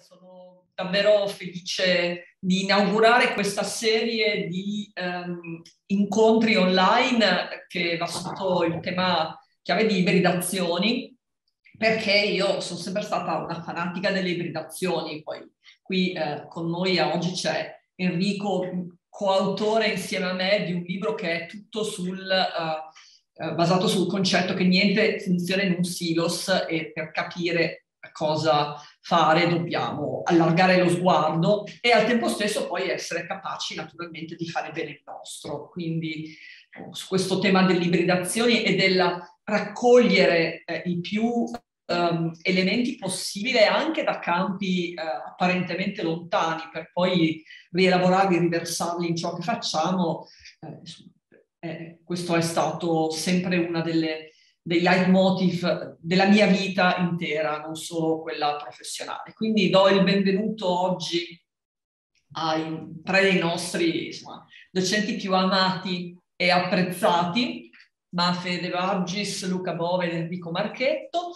sono davvero felice di inaugurare questa serie di um, incontri online che va sotto il tema chiave di ibridazioni, perché io sono sempre stata una fanatica delle ibridazioni, poi qui eh, con noi oggi c'è Enrico, coautore insieme a me di un libro che è tutto sul... Uh, basato sul concetto che niente funziona in un silos e per capire cosa fare, dobbiamo allargare lo sguardo e al tempo stesso poi essere capaci naturalmente di fare bene il nostro. Quindi su questo tema dell'ibridazione e del raccogliere eh, i più um, elementi possibile anche da campi eh, apparentemente lontani per poi rielaborarli, riversarli in ciò che facciamo, eh, eh questo è stato sempre una delle dei leitmotiv della mia vita intera, non solo quella professionale. Quindi do il benvenuto oggi ai tre dei nostri insomma, docenti più amati e apprezzati, Mafe De Vargis, Luca Bove ed Enrico Marchetto,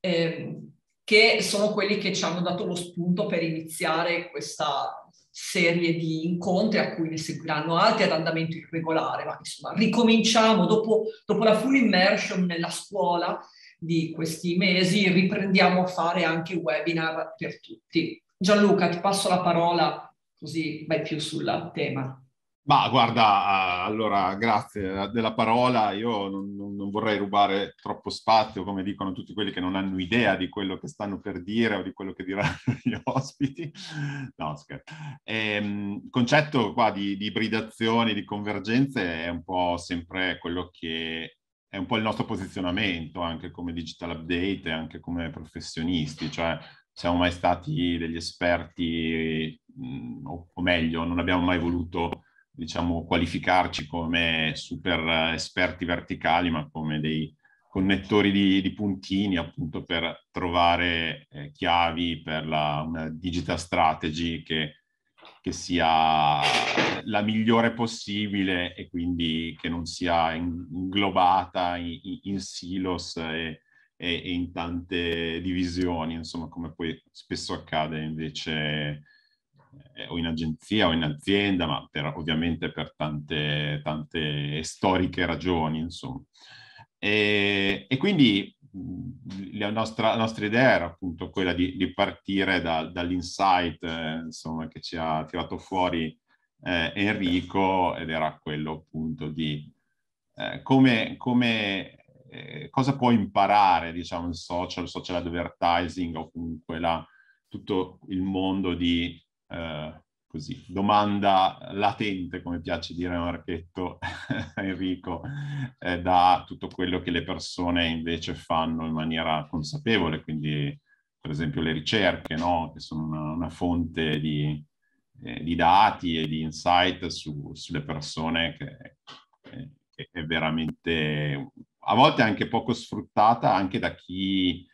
eh, che sono quelli che ci hanno dato lo spunto per iniziare questa serie di incontri a cui ne seguiranno altri ad andamento irregolare, ma insomma ricominciamo dopo, dopo la full immersion nella scuola di questi mesi, riprendiamo a fare anche webinar per tutti. Gianluca, ti passo la parola così vai più sul tema. Ma guarda, eh, allora grazie della parola, io non, non vorrei rubare troppo spazio, come dicono tutti quelli che non hanno idea di quello che stanno per dire o di quello che diranno gli ospiti. No, scherzo. Il ehm, concetto qua di, di ibridazioni, di convergenze è un po' sempre quello che è un po' il nostro posizionamento anche come digital update, e anche come professionisti, cioè siamo mai stati degli esperti, mm, o meglio, non abbiamo mai voluto diciamo, qualificarci come super esperti verticali, ma come dei connettori di, di puntini appunto per trovare eh, chiavi per la, una digital strategy che, che, sia la migliore possibile e quindi che non sia inglobata in, in, silos e, e, e, in tante divisioni, insomma come poi spesso accade invece eh, o in agenzia o in azienda, ma per, ovviamente per tante, tante storiche ragioni, insomma. E, e quindi la nostra, la nostra, idea era appunto quella di, di partire da, dall'insight eh, insomma, che ci ha tirato fuori eh, Enrico ed era quello appunto di eh, come, come eh, cosa può imparare diciamo il social, il social advertising o comunque la, tutto il mondo di eh, così, domanda latente, come piace dire Marchetto Enrico, eh, da tutto quello che le persone invece fanno in maniera consapevole, quindi per esempio le ricerche, no? che sono una, una fonte di, eh, di, dati e di insight su, sulle persone che, che è veramente a volte anche poco sfruttata anche da chi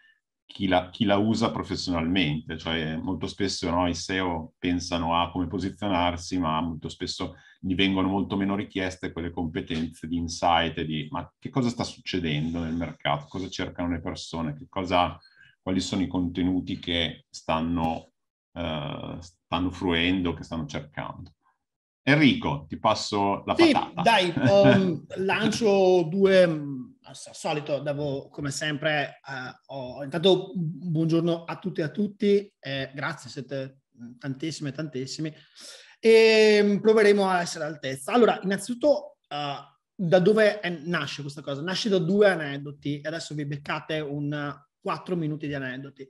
chi la, chi la, usa professionalmente, cioè molto spesso no, i SEO pensano a come posizionarsi, ma molto spesso gli vengono molto meno richieste quelle competenze di insight di ma che cosa sta succedendo nel mercato, cosa cercano le persone, cosa, quali sono i contenuti che stanno, eh, stanno fruendo, che stanno cercando. Enrico, ti passo la sì, patata. Dai, um, lancio due al solito devo come sempre, eh, ho, intanto buongiorno a tutte e a tutti, eh, grazie, siete tantissime, tantissimi, e ehm, proveremo a essere all'altezza. Allora, innanzitutto, eh, da dove è, nasce questa cosa? Nasce da due aneddoti e adesso vi beccate un quattro minuti di aneddoti.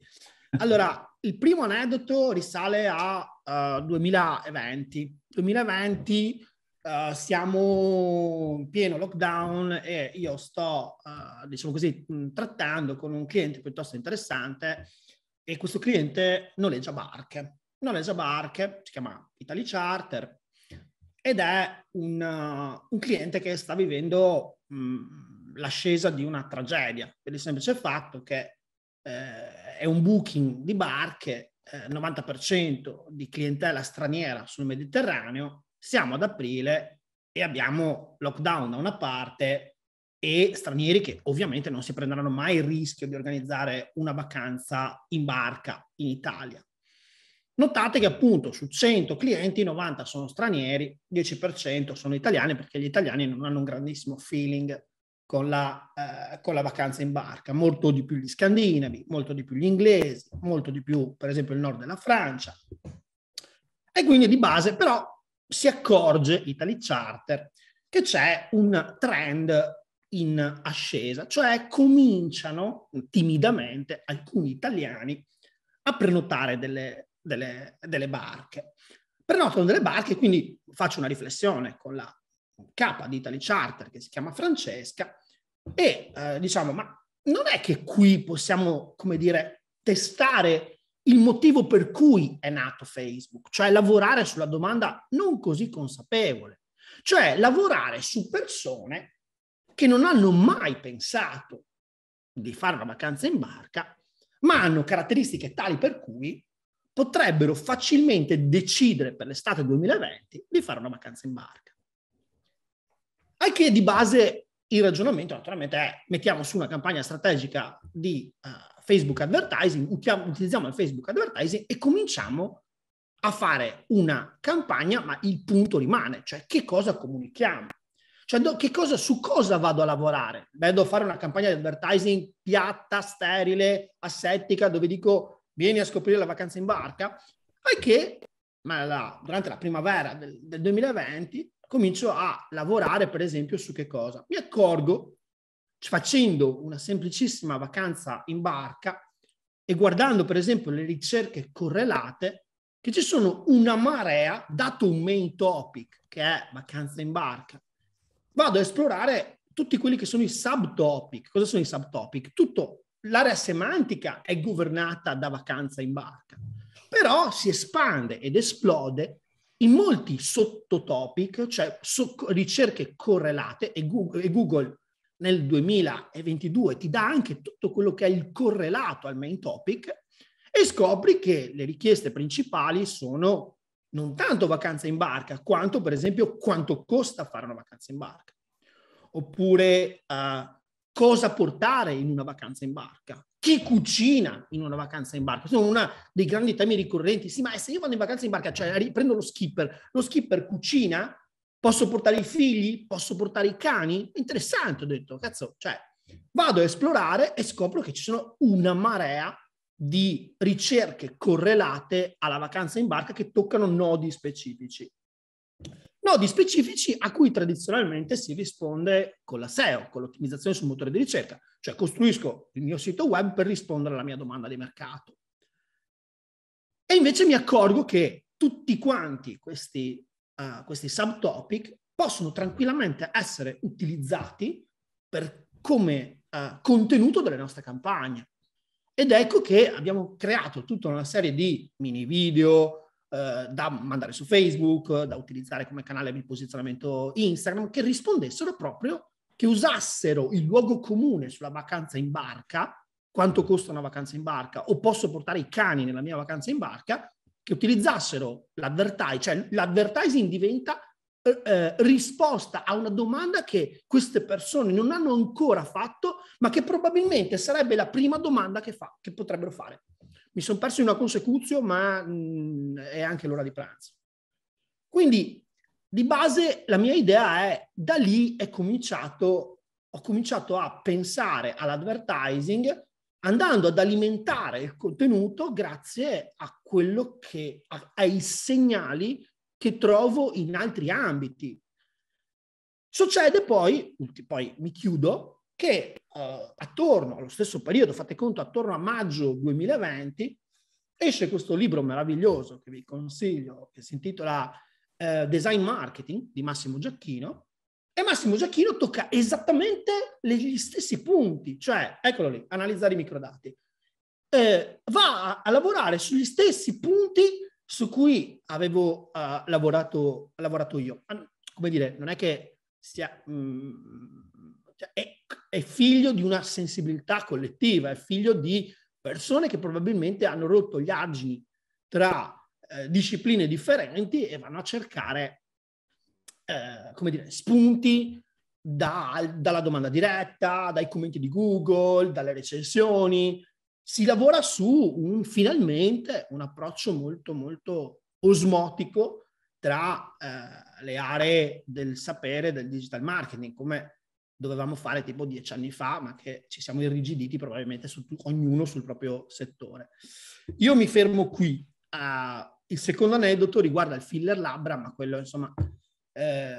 Allora, il primo aneddoto risale a uh, 2020. 2020 eh, siamo in pieno lockdown e io sto, uh, diciamo così, trattando con un cliente piuttosto interessante e questo cliente noleggia barche. Noleggia barche, si chiama Italy Charter ed è un, uh, un cliente che sta vivendo mh, l'ascesa di una tragedia per il semplice fatto che eh, è un booking di barche, 90% di clientela straniera sul Mediterraneo siamo ad aprile e abbiamo lockdown da una parte e stranieri che ovviamente non si prenderanno mai il rischio di organizzare una vacanza in barca in Italia. Notate che appunto su 100 clienti 90 sono stranieri, 10% sono italiani perché gli italiani non hanno un grandissimo feeling con la, eh, con la vacanza in barca, molto di più gli scandinavi, molto di più gli inglesi, molto di più per esempio il nord della Francia. E quindi di base però si accorge Italy Charter che c'è un trend in ascesa, cioè cominciano timidamente alcuni italiani a prenotare delle, delle, delle barche. Prenotano delle barche, quindi faccio una riflessione con la capa di Italy Charter che si chiama Francesca e eh, diciamo, ma non è che qui possiamo, come dire, testare il motivo per cui è nato Facebook, cioè lavorare sulla domanda non così consapevole, cioè lavorare su persone che non hanno mai pensato di fare una vacanza in barca, ma hanno caratteristiche tali per cui potrebbero facilmente decidere per l'estate 2020 di fare una vacanza in barca. Al che di base il ragionamento naturalmente è mettiamo su una campagna strategica di uh, Facebook Advertising, utilizziamo il Facebook Advertising e cominciamo a fare una campagna, ma il punto rimane, cioè che cosa comunichiamo. Cioè, che cosa, su cosa vado a lavorare? Vado a fare una campagna di advertising piatta, sterile, assettica, dove dico vieni a scoprire la vacanza in barca? Perché ma la, durante la primavera del, del 2020 comincio a lavorare, per esempio, su che cosa? Mi accorgo facendo una semplicissima vacanza in barca e guardando per esempio le ricerche correlate, che ci sono una marea, dato un main topic, che è vacanza in barca, vado a esplorare tutti quelli che sono i subtopic. Cosa sono i subtopic? Tutto l'area semantica è governata da vacanza in barca, però si espande ed esplode in molti sottotopic, cioè so- ricerche correlate, e Google, e Google nel 2022 ti dà anche tutto quello che è il correlato al main topic e scopri che le richieste principali sono non tanto vacanza in barca, quanto per esempio quanto costa fare una vacanza in barca, oppure uh, cosa portare in una vacanza in barca, chi cucina in una vacanza in barca. Sono uno dei grandi temi ricorrenti. Sì, ma se io vado in vacanza in barca, cioè prendo lo skipper, lo skipper cucina? Posso portare i figli? Posso portare i cani? Interessante, ho detto, cazzo, cioè, vado a esplorare e scopro che ci sono una marea di ricerche correlate alla vacanza in barca che toccano nodi specifici. Nodi specifici a cui tradizionalmente si risponde con la SEO, con l'ottimizzazione sul motore di ricerca, cioè costruisco il mio sito web per rispondere alla mia domanda di mercato. E invece mi accorgo che tutti quanti questi uh, questi subtopic possono tranquillamente essere utilizzati per, come uh, contenuto delle nostre campagne. Ed ecco che abbiamo creato tutta una serie di mini video uh, da mandare su Facebook, da utilizzare come canale di posizionamento Instagram, che rispondessero proprio, che usassero il luogo comune sulla vacanza in barca quanto costa una vacanza in barca o posso portare i cani nella mia vacanza in barca che utilizzassero l'advertising, cioè l'advertising diventa eh, eh, risposta a una domanda che queste persone non hanno ancora fatto, ma che probabilmente sarebbe la prima domanda che, fa, che potrebbero fare. Mi sono perso in una consecuzio, ma mh, mm, è anche l'ora di pranzo. Quindi, di base, la mia idea è, da lì è cominciato, ho cominciato a pensare all'advertising andando ad alimentare il contenuto grazie a quello che, a, ai segnali che trovo in altri ambiti. Succede poi, poi mi chiudo, che eh, attorno allo stesso periodo, fate conto, attorno a maggio 2020, esce questo libro meraviglioso che vi consiglio, che si intitola eh, Design Marketing di Massimo Giacchino, e Massimo Giacchino tocca esattamente gli stessi punti, cioè, eccolo lì, analizzare i microdati. Eh, va a, a, lavorare sugli stessi punti su cui avevo uh, lavorato, lavorato, io. Come dire, non è che sia... Mh, mm, cioè è, è figlio di una sensibilità collettiva, è figlio di persone che probabilmente hanno rotto gli argini tra eh, discipline differenti e vanno a cercare eh, come dire, spunti da, dalla domanda diretta, dai commenti di Google, dalle recensioni. Si lavora su un, finalmente un approccio molto, molto osmotico tra eh, le aree del sapere del digital marketing, come dovevamo fare tipo dieci anni fa, ma che ci siamo irrigiditi probabilmente su ognuno sul proprio settore. Io mi fermo qui. Uh, il secondo aneddoto riguarda il filler labbra, ma quello insomma eh,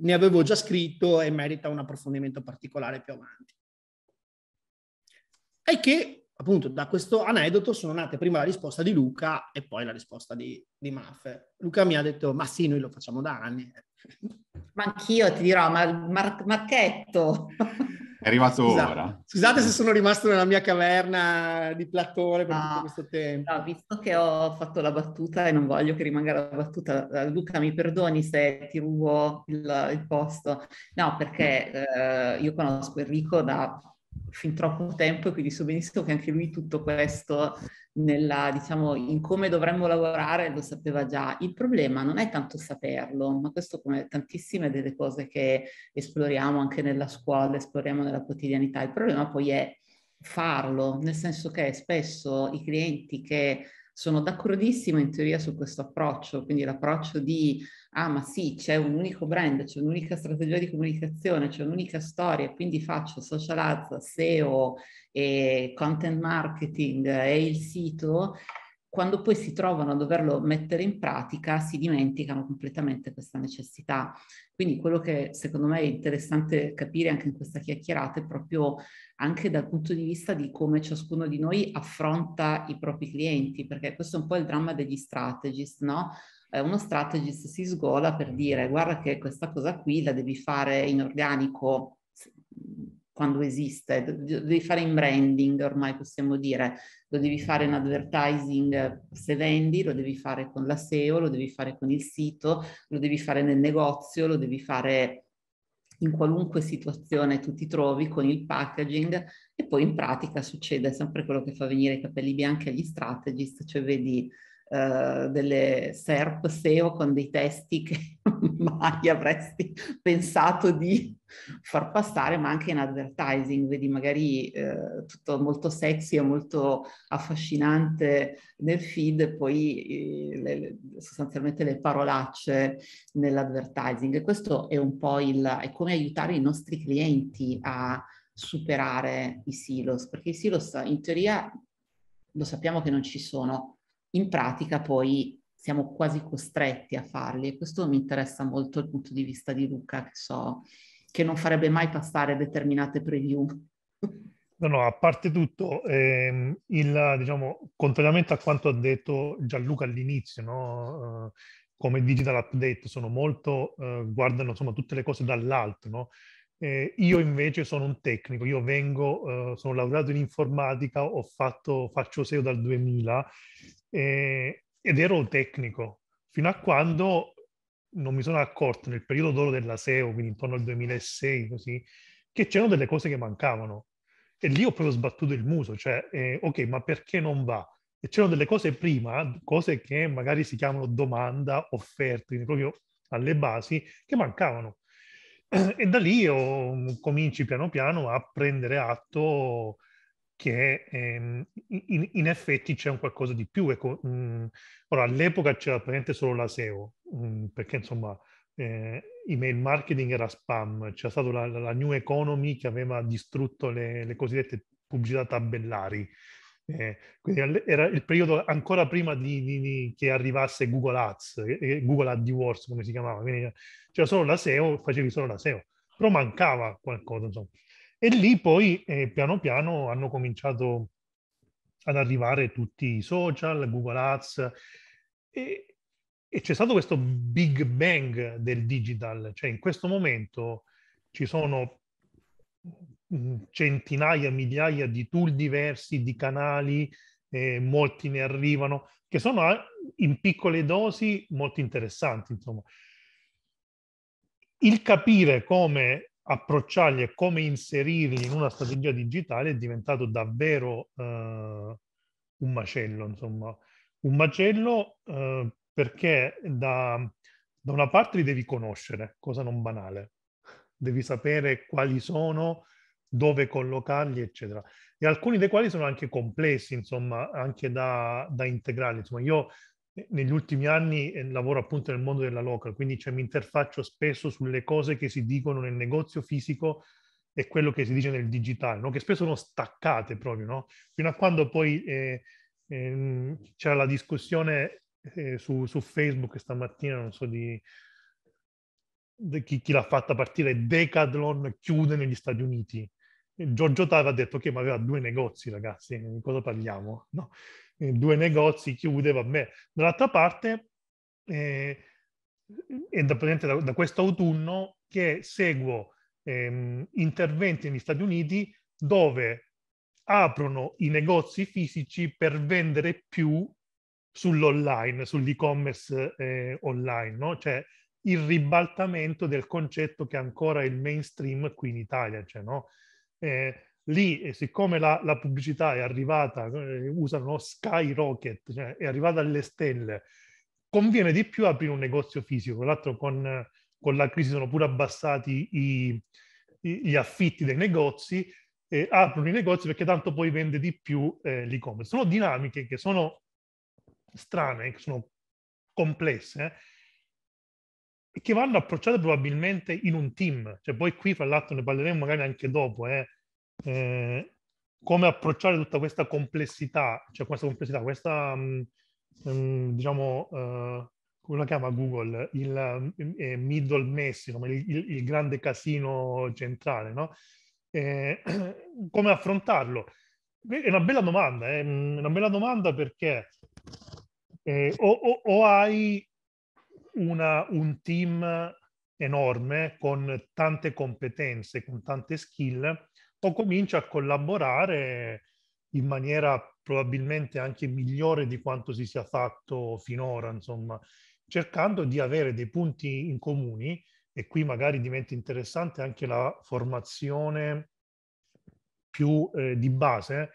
ne avevo già scritto e merita un approfondimento particolare più avanti. E che appunto da questo aneddoto sono nate prima la risposta di Luca e poi la risposta di, di Maffe. Luca mi ha detto, ma sì, noi lo facciamo da anni. Ma anch'io ti dirò, ma Mar- Marchetto. È arrivato Scusa, ora. Scusate se sono rimasto nella mia caverna di platone per no, ah. tutto questo tempo. No, visto che ho fatto la battuta e non voglio che rimanga la battuta, eh, Luca mi perdoni se ti rubo il, il posto. No, perché mm. eh, io conosco Enrico da fin troppo tempo e quindi so benissimo che anche lui tutto questo nella, diciamo, in come dovremmo lavorare lo sapeva già. Il problema non è tanto saperlo, ma questo come tantissime delle cose che esploriamo anche nella scuola, esploriamo nella quotidianità, il problema poi è farlo, nel senso che spesso i clienti che sono d'accordissimo in teoria su questo approccio, quindi l'approccio di ah ma sì, c'è un unico brand, c'è un'unica strategia di comunicazione, c'è un'unica storia, quindi faccio social ads, SEO, e content marketing e il sito, quando poi si trovano a doverlo mettere in pratica si dimenticano completamente questa necessità. Quindi quello che secondo me è interessante capire anche in questa chiacchierata è proprio anche dal punto di vista di come ciascuno di noi affronta i propri clienti, perché questo è un po' il dramma degli strategist, no? eh, uno strategist si sgola per mm-hmm. dire guarda che questa cosa qui la devi fare in organico quando esiste, devi fare in branding ormai possiamo dire, lo devi fare in advertising se vendi, lo devi fare con la SEO, lo devi fare con il sito, lo devi fare nel negozio, lo devi fare in qualunque situazione tu ti trovi con il packaging e poi in pratica succede sempre quello che fa venire i capelli bianchi agli strategist, cioè vedi eh, delle SERP SEO con dei testi che mai avresti pensato di far passare, ma anche in advertising, vedi magari uh, tutto molto sexy e molto affascinante nel feed, poi eh, le, sostanzialmente le parolacce nell'advertising. E questo è un po' il, è come aiutare i nostri clienti a superare i silos, perché i silos in teoria lo sappiamo che non ci sono, in pratica poi siamo quasi costretti a farli e questo mi interessa molto dal punto di vista di Luca che so che non farebbe mai passare determinate preview. No, no, a parte tutto, ehm, il, diciamo, contrariamente a quanto ha detto Gianluca all'inizio, no? eh, come digital update sono molto, eh, guardano insomma, tutte le cose dall'alto, no? Eh, io invece sono un tecnico, io vengo, eh, sono laureato in informatica, ho fatto, faccio SEO dal 2000 eh, ed ero tecnico fino a quando non mi sono accorto nel periodo d'oro della SEO, quindi intorno al 2006 così, che c'erano delle cose che mancavano e lì ho proprio sbattuto il muso, cioè eh, ok ma perché non va? E c'erano delle cose prima, cose che magari si chiamano domanda, offerte, quindi proprio alle basi, che mancavano e da lì oh, cominci piano piano a prendere atto che ehm, in, in, effetti c'è un qualcosa di più. Ecco, mh, mm, ora, all'epoca c'era praticamente solo la SEO, mh, mm, perché insomma eh, email marketing era spam, c'era stata la, la, new economy che aveva distrutto le, le cosiddette pubblicità tabellari, eh, quindi era il periodo ancora prima di, di, di, che arrivasse Google Ads, eh, eh Google AdWords come si chiamava, quindi c'era solo la SEO, facevi solo la SEO, però mancava qualcosa insomma. E lì poi eh, piano piano hanno cominciato ad arrivare tutti i social, Google Ads e, e c'è stato questo big bang del digital, cioè in questo momento ci sono Mm, centinaia, migliaia di tool diversi, di canali, eh, molti ne arrivano, che sono ah, in piccole dosi molto interessanti. Insomma. Il capire come approcciarli e come inserirli in una strategia digitale è diventato davvero eh, un macello, insomma. Un macello eh, perché da, da una parte li devi conoscere, cosa non banale, devi sapere quali sono, dove collocarli, eccetera. E alcuni dei quali sono anche complessi, insomma, anche da, da integrare. Insomma, io eh, negli ultimi anni eh, lavoro appunto nel mondo della local, quindi cioè, mi interfaccio spesso sulle cose che si dicono nel negozio fisico e quello che si dice nel digitale, no? che spesso sono staccate proprio, no? fino a quando poi eh, eh, c'era la discussione eh, su, su, Facebook stamattina, non so di, di chi, chi l'ha fatta partire, Decathlon chiude negli Stati Uniti Giorgio Tava ha detto che aveva due negozi, ragazzi, di cosa parliamo? No? Eh, due negozi, chiude, vabbè. Dall'altra parte, eh, è da, da, da quest'autunno che seguo ehm, interventi negli Stati Uniti dove aprono i negozi fisici per vendere più sull'online, sull'e-commerce eh, online, no? Cioè il ribaltamento del concetto che ancora è il mainstream qui in Italia, cioè, no? eh, lì, eh, siccome la, la, pubblicità è arrivata, eh, usano skyrocket, cioè è arrivata alle stelle, conviene di più aprire un negozio fisico. Tra l'altro con, con, la crisi sono pure abbassati i, i, gli affitti dei negozi, eh, aprono i negozi perché tanto poi vende di più eh, l'e-commerce. Sono dinamiche che sono strane, che sono complesse, eh, che vanno approcciate probabilmente in un team. Cioè, poi qui, fra l'altro, ne parleremo magari anche dopo, eh, eh, come approcciare tutta questa complessità, cioè questa complessità, questa, mh, mm, mh, mm, diciamo, uh, come la chiama Google, il, mm, eh, middle mess, il, il, il, grande casino centrale, no? Eh, come affrontarlo? È una bella domanda, eh, è una bella domanda perché eh, o, o, o, hai una, un team enorme con tante competenze, con tante skill, o comincia a collaborare in maniera probabilmente anche migliore di quanto si sia fatto finora, insomma, cercando di avere dei punti in comuni e qui magari diventa interessante anche la formazione più eh, di base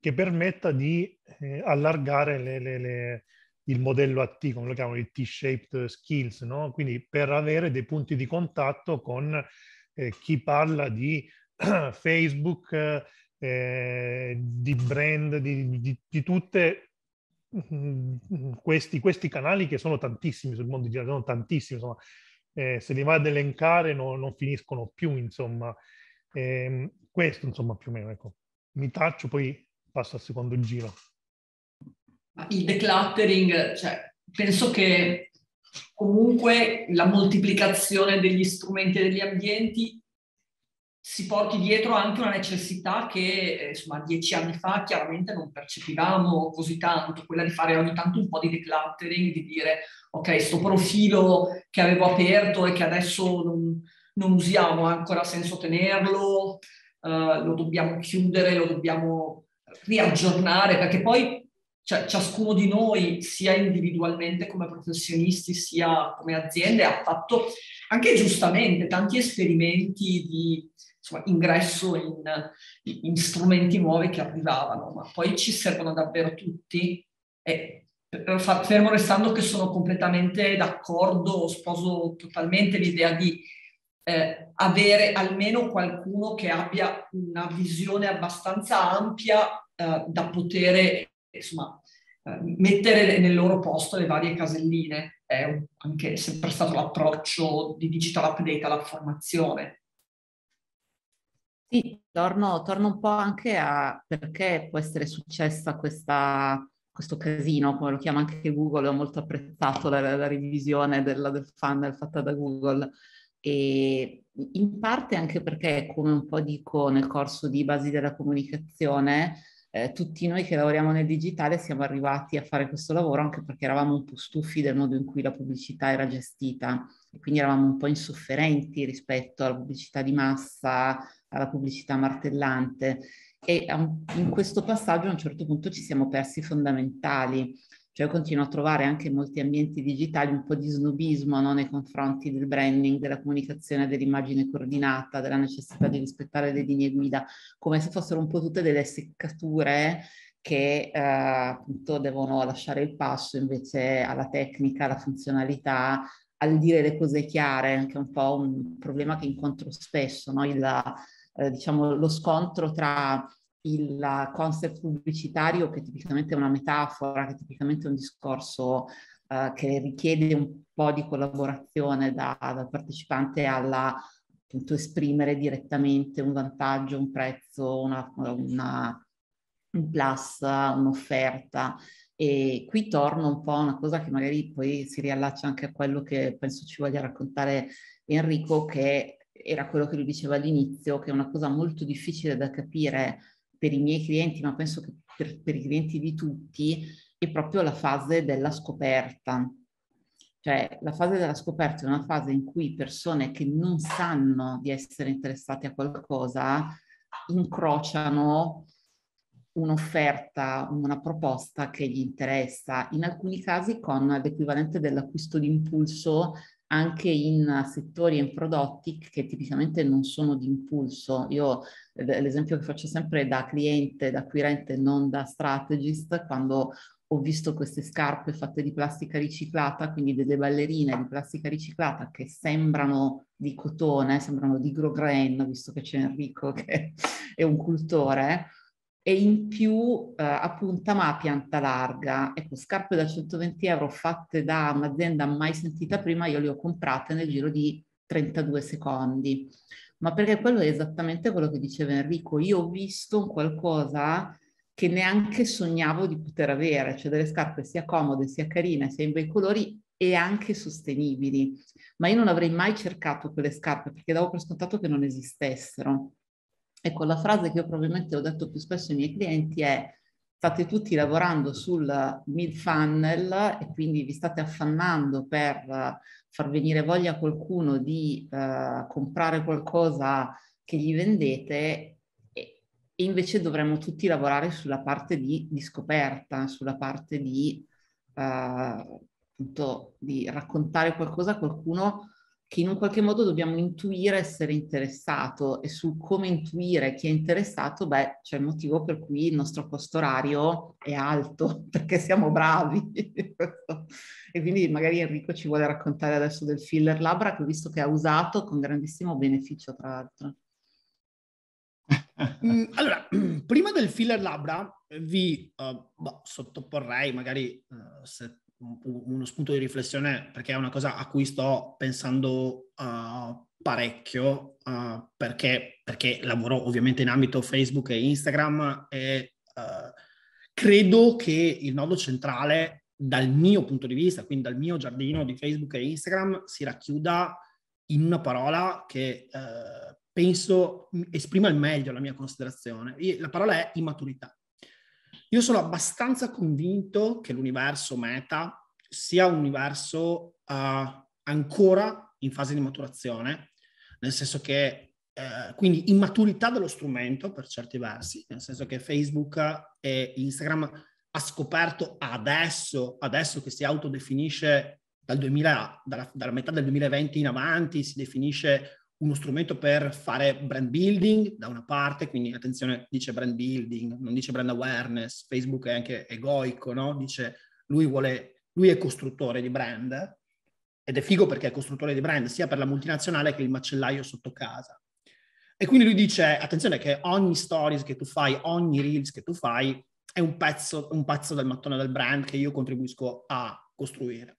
che permetta di eh, allargare le, le, le, il modello AT, come lo chiamano, il T-shaped skills, no? quindi per avere dei punti di contatto con eh, chi parla di Facebook, eh, di brand, di, di, di tutte mm, questi, questi, canali che sono tantissimi sul mondo digitale, sono tantissimi, insomma, eh, se li vado ad elencare no, non finiscono più, insomma. Eh, questo, insomma, più o meno, ecco. Mi taccio, poi passo al secondo giro il decluttering, cioè, penso che comunque la moltiplicazione degli strumenti e degli ambienti si porti dietro anche una necessità che eh, insomma dieci anni fa chiaramente non percepivamo così tanto, quella di fare ogni tanto un po' di decluttering, di dire ok, sto profilo che avevo aperto e che adesso non, non usiamo, ha ancora senso tenerlo, eh, lo dobbiamo chiudere, lo dobbiamo riaggiornare, perché poi cioè ciascuno di noi, sia individualmente come professionisti, sia come aziende, ha fatto anche giustamente tanti esperimenti di insomma, ingresso in, in, strumenti nuovi che arrivavano, ma poi ci servono davvero tutti? E, eh, fermo restando che sono completamente d'accordo, sposo totalmente l'idea di eh, avere almeno qualcuno che abbia una visione abbastanza ampia eh, da poter insomma, Ehm, mettere nel loro posto le varie caselline. È anche sempre stato l'approccio di digital update alla formazione. Sì, torno, torno un po' anche a perché può essere successa questa, questo casino, come lo chiama anche Google, ho molto apprezzato la, la revisione della, del funnel fatta da Google. E in parte anche perché, come un po' dico nel corso di Basi della Comunicazione, eh, tutti noi che lavoriamo nel digitale siamo arrivati a fare questo lavoro anche perché eravamo un po' stufi del modo in cui la pubblicità era gestita e quindi eravamo un po' insofferenti rispetto alla pubblicità di massa, alla pubblicità martellante e in questo passaggio a un certo punto ci siamo persi fondamentali cioè continuo a trovare anche in molti ambienti digitali un po' di snobismo no? nei confronti del branding, della comunicazione, dell'immagine coordinata, della necessità di rispettare le linee guida, come se fossero un po' tutte delle seccature che eh, appunto devono lasciare il passo invece alla tecnica, alla funzionalità, al dire le cose chiare, che è un po' un problema che incontro spesso, no? Il, eh, diciamo, lo scontro tra il concept pubblicitario che tipicamente è una metafora, che tipicamente è un discorso eh, che richiede un po' di collaborazione da, dal partecipante alla appunto esprimere direttamente un vantaggio, un prezzo, una, una, un plus, un'offerta. E qui torno un po' a una cosa che magari poi si riallaccia anche a quello che penso ci voglia raccontare Enrico, che era quello che lui diceva all'inizio, che è una cosa molto difficile da capire per i miei clienti, ma penso che per, per i clienti di tutti, è proprio la fase della scoperta. Cioè, la fase della scoperta è una fase in cui persone che non sanno di essere interessate a qualcosa incrociano un'offerta, una proposta che gli interessa, in alcuni casi con l'equivalente dell'acquisto d'impulso anche in settori e in prodotti che tipicamente non sono di impulso. Io eh, l'esempio che faccio sempre da cliente, da acquirente, non da strategist, quando ho visto queste scarpe fatte di plastica riciclata, quindi delle ballerine di plastica riciclata che sembrano di cotone, sembrano di grosgrain, visto che c'è Enrico che è un cultore, e in più eh, appunta ma a pianta larga. Ecco, scarpe da 120 euro fatte da un'azienda mai sentita prima, io le ho comprate nel giro di 32 secondi. Ma perché quello è esattamente quello che diceva Enrico, io ho visto qualcosa che neanche sognavo di poter avere, cioè delle scarpe sia comode, sia carine, sia in bei colori e anche sostenibili. Ma io non avrei mai cercato quelle scarpe perché davo per scontato che non esistessero. Ecco, la frase che io probabilmente ho detto più spesso ai miei clienti è state tutti lavorando sul mid funnel e quindi vi state affannando per eh, far venire voglia a qualcuno di uh, comprare qualcosa che gli vendete e invece dovremmo tutti lavorare sulla parte di, di scoperta, sulla parte di, uh, appunto, di raccontare qualcosa a qualcuno che in un qualche modo dobbiamo intuire essere interessato e sul come intuire chi è interessato, beh, c'è il motivo per cui il nostro costo orario è alto, perché siamo bravi. e quindi magari Enrico ci vuole raccontare adesso del filler labbra che ho visto che ha usato con grandissimo beneficio, tra l'altro. Mm, allora, prima del filler labbra eh, vi uh, boh, sottoporrei, magari uh, se uno spunto di riflessione perché è una cosa a cui sto pensando uh, parecchio uh, perché, perché, lavoro ovviamente in ambito Facebook e Instagram e uh, credo che il nodo centrale dal mio punto di vista, quindi dal mio giardino di Facebook e Instagram, si racchiuda in una parola che uh, penso esprima al meglio la mia considerazione. La parola è immaturità. Io sono abbastanza convinto che l'universo meta sia un universo uh, ancora in fase di maturazione, nel senso che eh, quindi immaturità dello strumento per certi versi, nel senso che Facebook e Instagram ha scoperto adesso, adesso che si autodefinisce dal 2000, dalla, dalla, metà del 2020 in avanti, si definisce uno strumento per fare brand building da una parte, quindi attenzione, dice brand building, non dice brand awareness, Facebook è anche egoico, no? Dice lui vuole, lui è costruttore di brand ed è figo perché è costruttore di brand sia per la multinazionale che il macellaio sotto casa. E quindi lui dice, attenzione che ogni stories che tu fai, ogni reels che tu fai è un pezzo, un pezzo del mattone del brand che io contribuisco a costruire.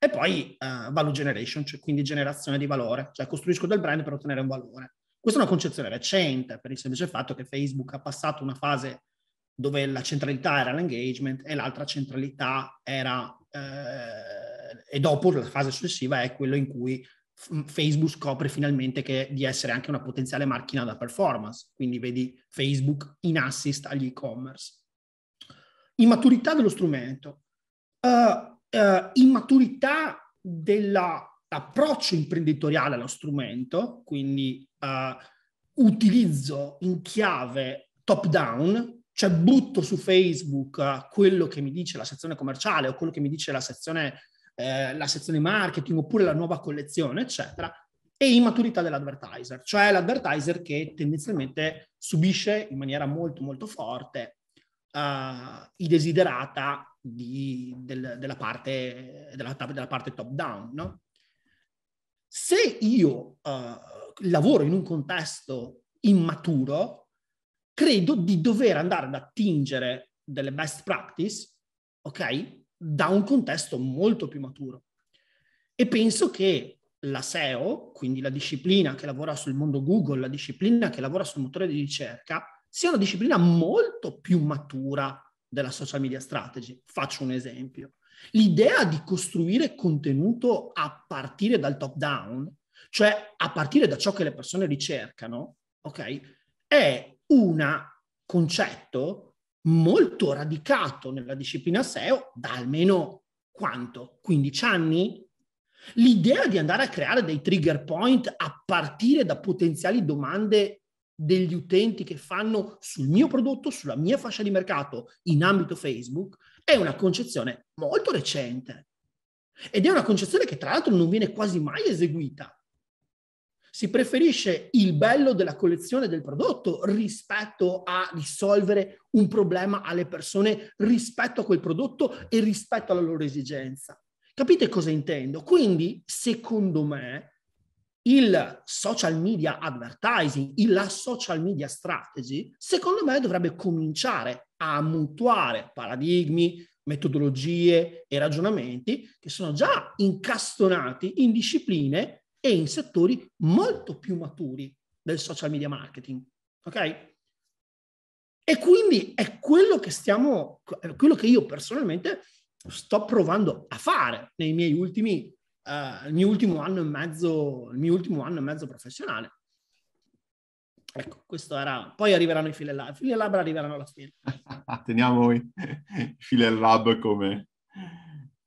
E poi uh, value generation, cioè quindi generazione di valore, cioè costruisco del brand per ottenere un valore. Questa è una concezione recente per il semplice fatto che Facebook ha passato una fase dove la centralità era l'engagement e l'altra centralità era, eh, e dopo la fase successiva è quello in cui Facebook scopre finalmente che, di essere anche una potenziale macchina da performance, quindi vedi Facebook in assist agli e-commerce. Immaturità dello strumento. Uh, eh, immaturità dell'approccio imprenditoriale allo strumento, quindi eh, utilizzo in chiave top down, cioè butto su Facebook eh, quello che mi dice la sezione commerciale o quello che mi dice la sezione, eh, la sezione marketing oppure la nuova collezione, eccetera, e immaturità dell'advertiser, cioè l'advertiser che tendenzialmente subisce in maniera molto molto forte uh, eh, i desiderata di, del, della, parte, della, della, parte, top down. No? Se io uh, lavoro in un contesto immaturo, credo di dover andare ad attingere delle best practice, ok? Da un contesto molto più maturo. E penso che la SEO, quindi la disciplina che lavora sul mondo Google, la disciplina che lavora sul motore di ricerca, sia una disciplina molto più matura della social media strategy. Faccio un esempio. L'idea di costruire contenuto a partire dal top down, cioè a partire da ciò che le persone ricercano, ok? È un concetto molto radicato nella disciplina SEO da almeno quanto? 15 anni? L'idea di andare a creare dei trigger point a partire da potenziali domande degli utenti che fanno sul mio prodotto, sulla mia fascia di mercato in ambito Facebook, è una concezione molto recente. Ed è una concezione che tra l'altro non viene quasi mai eseguita. Si preferisce il bello della collezione del prodotto rispetto a risolvere un problema alle persone rispetto a quel prodotto e rispetto alla loro esigenza. Capite cosa intendo? Quindi, secondo me, il social media advertising, la social media strategy, secondo me dovrebbe cominciare a mutuare paradigmi, metodologie e ragionamenti che sono già incastonati in discipline e in settori molto più maturi del social media marketing. Ok? E quindi è quello che stiamo, quello che io personalmente sto provando a fare nei miei ultimi uh, il mio ultimo anno e mezzo, il mio ultimo anno e mezzo professionale. Ecco, questo era. Poi arriveranno i file lab. I file lab arriveranno alla fine. Teniamo i file lab come,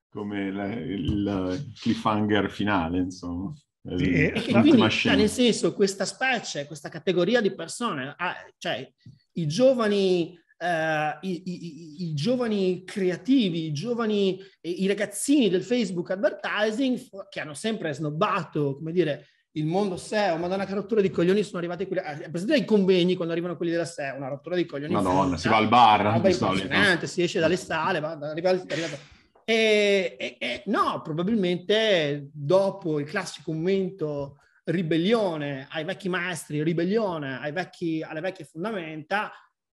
come la, il cliffhanger finale, insomma. Sì, eh, quindi, cioè, nel senso, questa specie, questa categoria di persone, ah, cioè i giovani eh, i, i, i, giovani creativi, i giovani, i ragazzini del Facebook advertising che hanno sempre snobbato, come dire, il mondo SEO, oh, madonna che rottura di coglioni sono arrivati quelli, eh, presente ai convegni quando arrivano quelli della SEO, una rottura di coglioni. Madonna, si va al bar, di si esce dalle sale, va, arriva, arriva, e, e, e, no, probabilmente dopo il classico momento ribellione ai vecchi maestri, ribellione vecchi, alle vecchie fondamenta,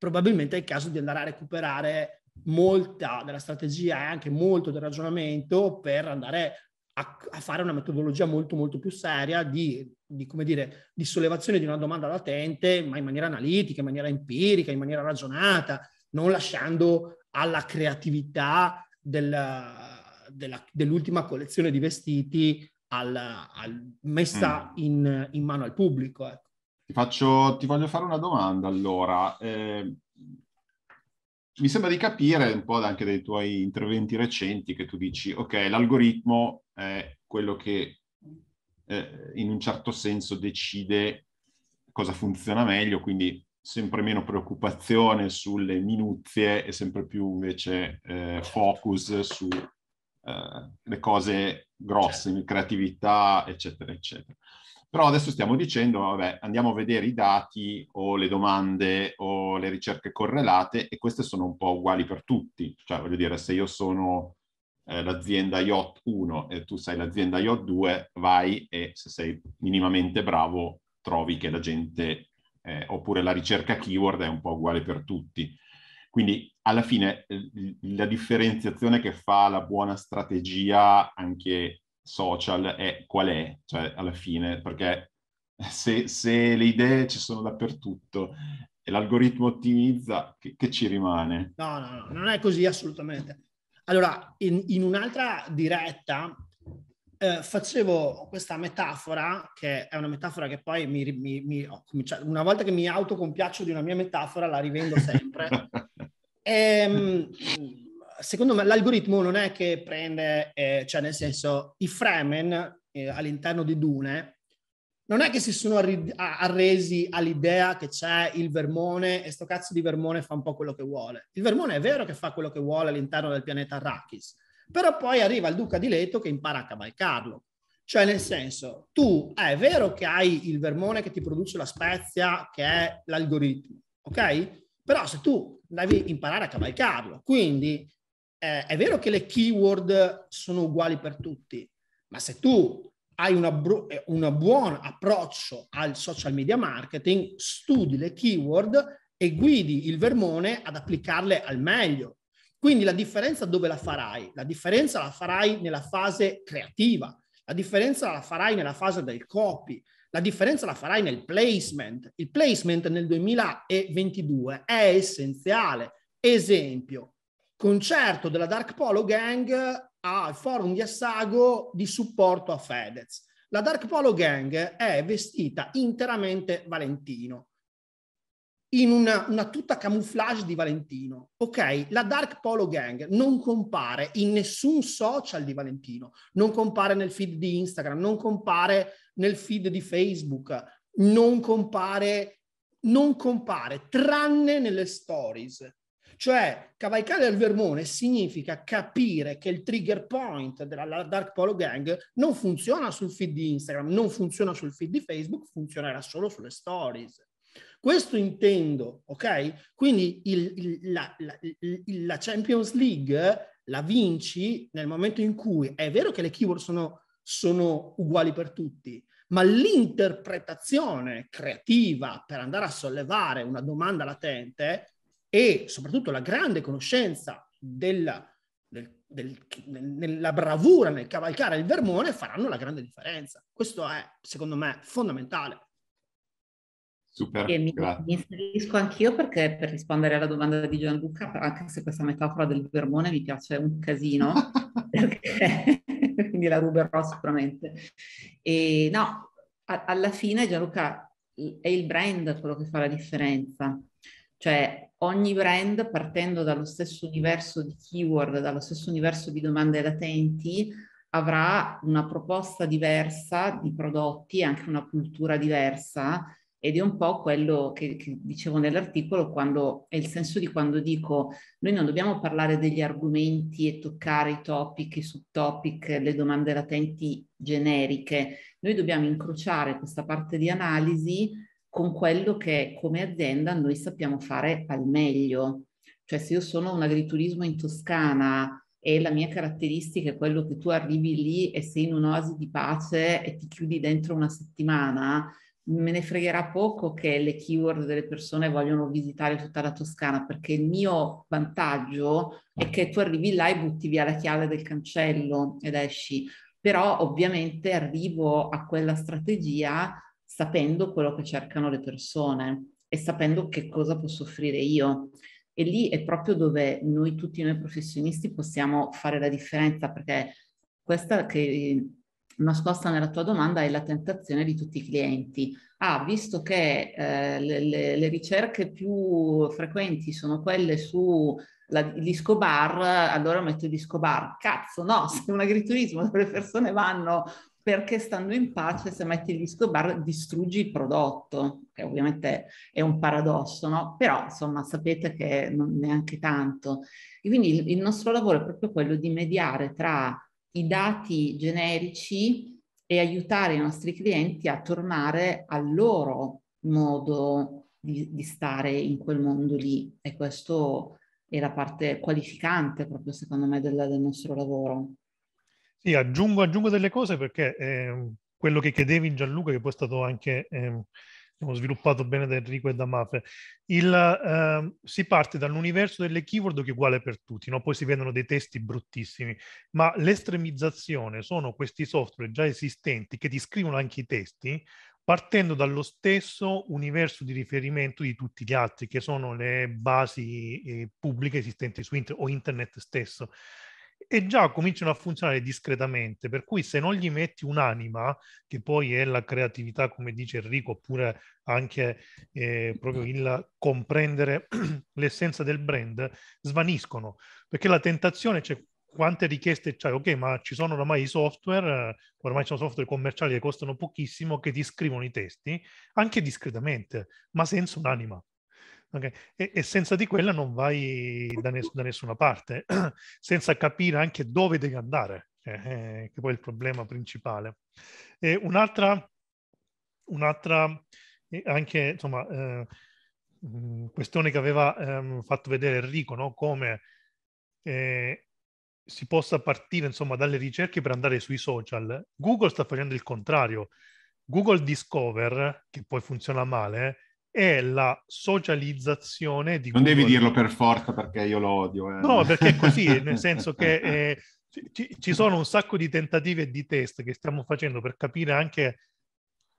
probabilmente è il caso di andare a recuperare molta della strategia e anche molto del ragionamento per andare a, a fare una metodologia molto molto più seria di, di, come dire, di sollevazione di una domanda latente, ma in maniera analitica, in maniera empirica, in maniera ragionata, non lasciando alla creatività della, della, dell'ultima collezione di vestiti al, al, messa mm. in, in, mano al pubblico. Eh. Ti, faccio, ti voglio fare una domanda allora. Eh, mi sembra di capire un po' anche dai tuoi interventi recenti che tu dici, ok, l'algoritmo è quello che eh, in un certo senso decide cosa funziona meglio, quindi sempre meno preoccupazione sulle minuzie e sempre più invece eh, focus sulle eh, cose grosse, certo. creatività, eccetera, eccetera. Però adesso stiamo dicendo, vabbè, andiamo a vedere i dati o le domande o le ricerche correlate e queste sono un po' uguali per tutti. Cioè, voglio dire, se io sono eh, l'azienda IOT 1 e tu sei l'azienda IOT 2, vai e se sei minimamente bravo trovi che la gente, eh, oppure la ricerca keyword è un po' uguale per tutti. Quindi alla fine la differenziazione che fa la buona strategia anche social è qual è, cioè alla fine, perché se, se le idee ci sono dappertutto e l'algoritmo ottimizza, che, che ci rimane? No, no, no, non è così assolutamente. Allora, in, in un'altra diretta eh, facevo questa metafora, che è una metafora che poi mi, mi, mi ho cominciato, una volta che mi autocompiaccio di una mia metafora, la rivendo sempre. e, ehm, secondo me l'algoritmo non è che prende, eh, cioè nel senso i Fremen eh, all'interno di Dune non è che si sono arri- arresi all'idea che c'è il vermone e sto cazzo di vermone fa un po' quello che vuole. Il vermone è vero che fa quello che vuole all'interno del pianeta Arrakis, però poi arriva il duca di Leto che impara a cavalcarlo. Cioè, nel senso, tu è vero che hai il vermone che ti produce la spezia, che è l'algoritmo, ok? Però se tu devi imparare a cavalcarlo, quindi eh, è vero che le keyword sono uguali per tutti, ma se tu hai eh, un una buon approccio al social media marketing, studi le keyword e guidi il vermone ad applicarle al meglio. Quindi la differenza dove la farai? La differenza la farai nella fase creativa, la differenza la farai nella fase del copy, la differenza la farai nel placement. Il placement nel 2022 è essenziale. Esempio, concerto della Dark Polo Gang al forum di Assago di supporto a Fedez. La Dark Polo Gang è vestita interamente Valentino, in una, una tuta camouflage di Valentino. Ok, la Dark Polo Gang non compare in nessun social di Valentino, non compare nel feed di Instagram, non compare nel feed di Facebook, non compare, non compare, tranne nelle stories cioè, cavalcare il vermone significa capire che il trigger point della Dark Polo Gang non funziona sul feed di Instagram, non funziona sul feed di Facebook, funzionerà solo sulle stories. Questo intendo, ok? Quindi il, il, la, la, la Champions League la vinci nel momento in cui è vero che le keyword sono, sono, uguali per tutti, ma l'interpretazione creativa per andare a sollevare una domanda latente e soprattutto la grande conoscenza della, del, del, nella bravura nel cavalcare il vermone faranno la grande differenza. Questo è, secondo me, fondamentale. Super, e mi, mi inserisco anch'io perché per rispondere alla domanda di Gianluca, anche se questa metafora del vermone mi piace un casino, perché, quindi la ruberò sicuramente. E no, a, alla fine Gianluca è il brand quello che fa la differenza. Cioè ogni brand partendo dallo stesso universo di keyword, dallo stesso universo di domande latenti, avrà una proposta diversa di prodotti, e anche una cultura diversa ed è un po' quello che, che dicevo nell'articolo, quando, è il senso di quando dico noi non dobbiamo parlare degli argomenti e toccare i topic, i subtopic, le domande latenti generiche, noi dobbiamo incrociare questa parte di analisi con quello che come azienda noi sappiamo fare al meglio. Cioè se io sono un agriturismo in Toscana e la mia caratteristica è quello che tu arrivi lì e sei in un'oasi di pace e ti chiudi dentro una settimana, me ne fregherà poco che le keyword delle persone vogliono visitare tutta la Toscana, perché il mio vantaggio è che tu arrivi là e butti via la chiave del cancello ed esci. Però ovviamente arrivo a quella strategia sapendo quello che cercano le persone e sapendo che cosa posso offrire io. E lì è proprio dove noi tutti noi professionisti possiamo fare la differenza, perché questa che nascosta nella tua domanda è la tentazione di tutti i clienti. Ah, visto che eh, le, le, le, ricerche più frequenti sono quelle su la disco bar, allora metto il disco bar. Cazzo, no, se un agriturismo dove le persone vanno perché stando in pace, se metti il disco bar, distruggi il prodotto, che ovviamente è un paradosso, no? Però insomma sapete che non neanche tanto. E quindi il, il nostro lavoro è proprio quello di mediare tra i dati generici e aiutare i nostri clienti a tornare al loro modo di, di stare in quel mondo lì. E questo è la parte qualificante proprio secondo me del, del nostro lavoro. Sì, aggiungo, aggiungo delle cose perché eh, quello che chiedevi Gianluca, che poi è stato anche eh, sviluppato bene da Enrico e da Mafe, il, eh, si parte dall'universo delle keyword che è uguale per tutti, no? poi si vedono dei testi bruttissimi, ma l'estremizzazione sono questi software già esistenti che ti scrivono anche i testi, partendo dallo stesso universo di riferimento di tutti gli altri, che sono le basi eh, pubbliche esistenti su internet o internet stesso e già cominciano a funzionare discretamente, per cui se non gli metti un'anima, che poi è la creatività, come dice Enrico, oppure anche eh, proprio il comprendere l'essenza del brand, svaniscono, perché la tentazione Cioè, quante richieste c'hai? Cioè, ok, ma ci sono ormai i software, eh, ormai ci sono software commerciali che costano pochissimo, che ti scrivono i testi, anche discretamente, ma senza un'anima. Okay. E, e, senza di quella non vai da, ness- da nessuna parte, senza capire anche dove devi andare, eh, eh, che poi è il problema principale. E un'altra, un'altra anche, insomma, eh, mm, questione che aveva ehm, fatto vedere Enrico, no? come eh, si possa partire insomma, dalle ricerche per andare sui social. Google sta facendo il contrario. Google Discover, che poi funziona male, è la socializzazione di... Non devi dirlo per forza perché io lo odio. Eh. No, perché è così, nel senso che eh, ci, ci, sono un sacco di tentative e di test che stiamo facendo per capire anche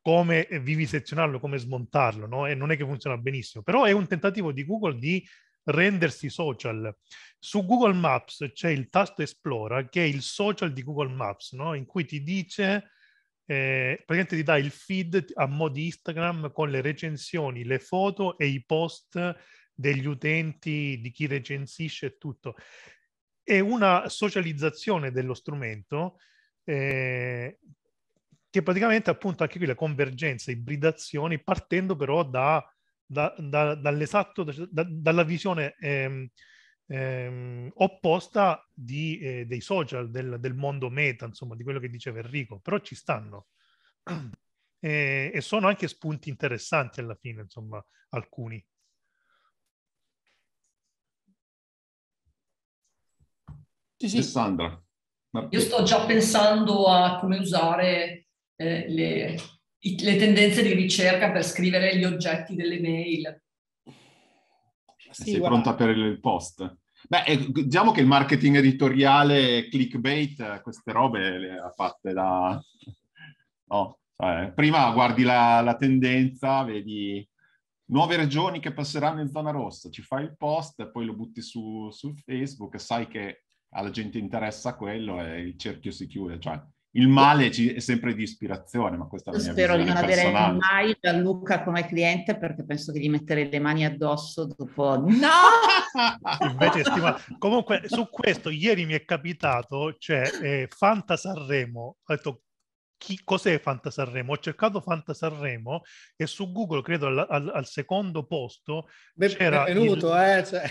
come vivisezionarlo, come smontarlo, no? E non è che funziona benissimo, però è un tentativo di Google di rendersi social. Su Google Maps c'è il tasto Esplora, che è il social di Google Maps, no? in cui ti dice eh, praticamente ti dà il feed a mo' di Instagram con le recensioni, le foto e i post degli utenti, di chi recensisce e tutto. È una socializzazione dello strumento eh, che praticamente appunta anche qui le convergenze, ibridazioni, partendo però da, da, da, dall'esatto, dalla visione... Ehm, ehm, opposta di, eh, dei social, del, del, mondo meta, insomma, di quello che diceva Enrico, però ci stanno. E, e sono anche spunti interessanti alla fine, insomma, alcuni. Sì, sì. Alessandra. Io sto già pensando a come usare eh, le, le tendenze di ricerca per scrivere gli oggetti delle mail. Sì, Sei guarda. pronta per il post. Beh, eh, diciamo che il marketing editoriale clickbait, queste robe le ha fatte da... No, cioè, prima guardi la, la tendenza, vedi nuove regioni che passeranno in zona rossa, ci fai il post, poi lo butti su, su Facebook, sai che alla gente interessa quello e il cerchio si chiude. Cioè, il male è sempre di ispirazione, ma questa è la mia Spero di non avere mai Gianluca come cliente perché penso che gli metterei le mani addosso dopo no! Invece stima... Comunque su questo ieri mi è capitato, cioè eh, Fanta Sanremo, ho detto chi, cos'è Fanta Sanremo? Ho cercato Fanta Sanremo e su Google, credo al, al, al secondo posto, Beh, c'era... Benvenuto, il... eh, cioè...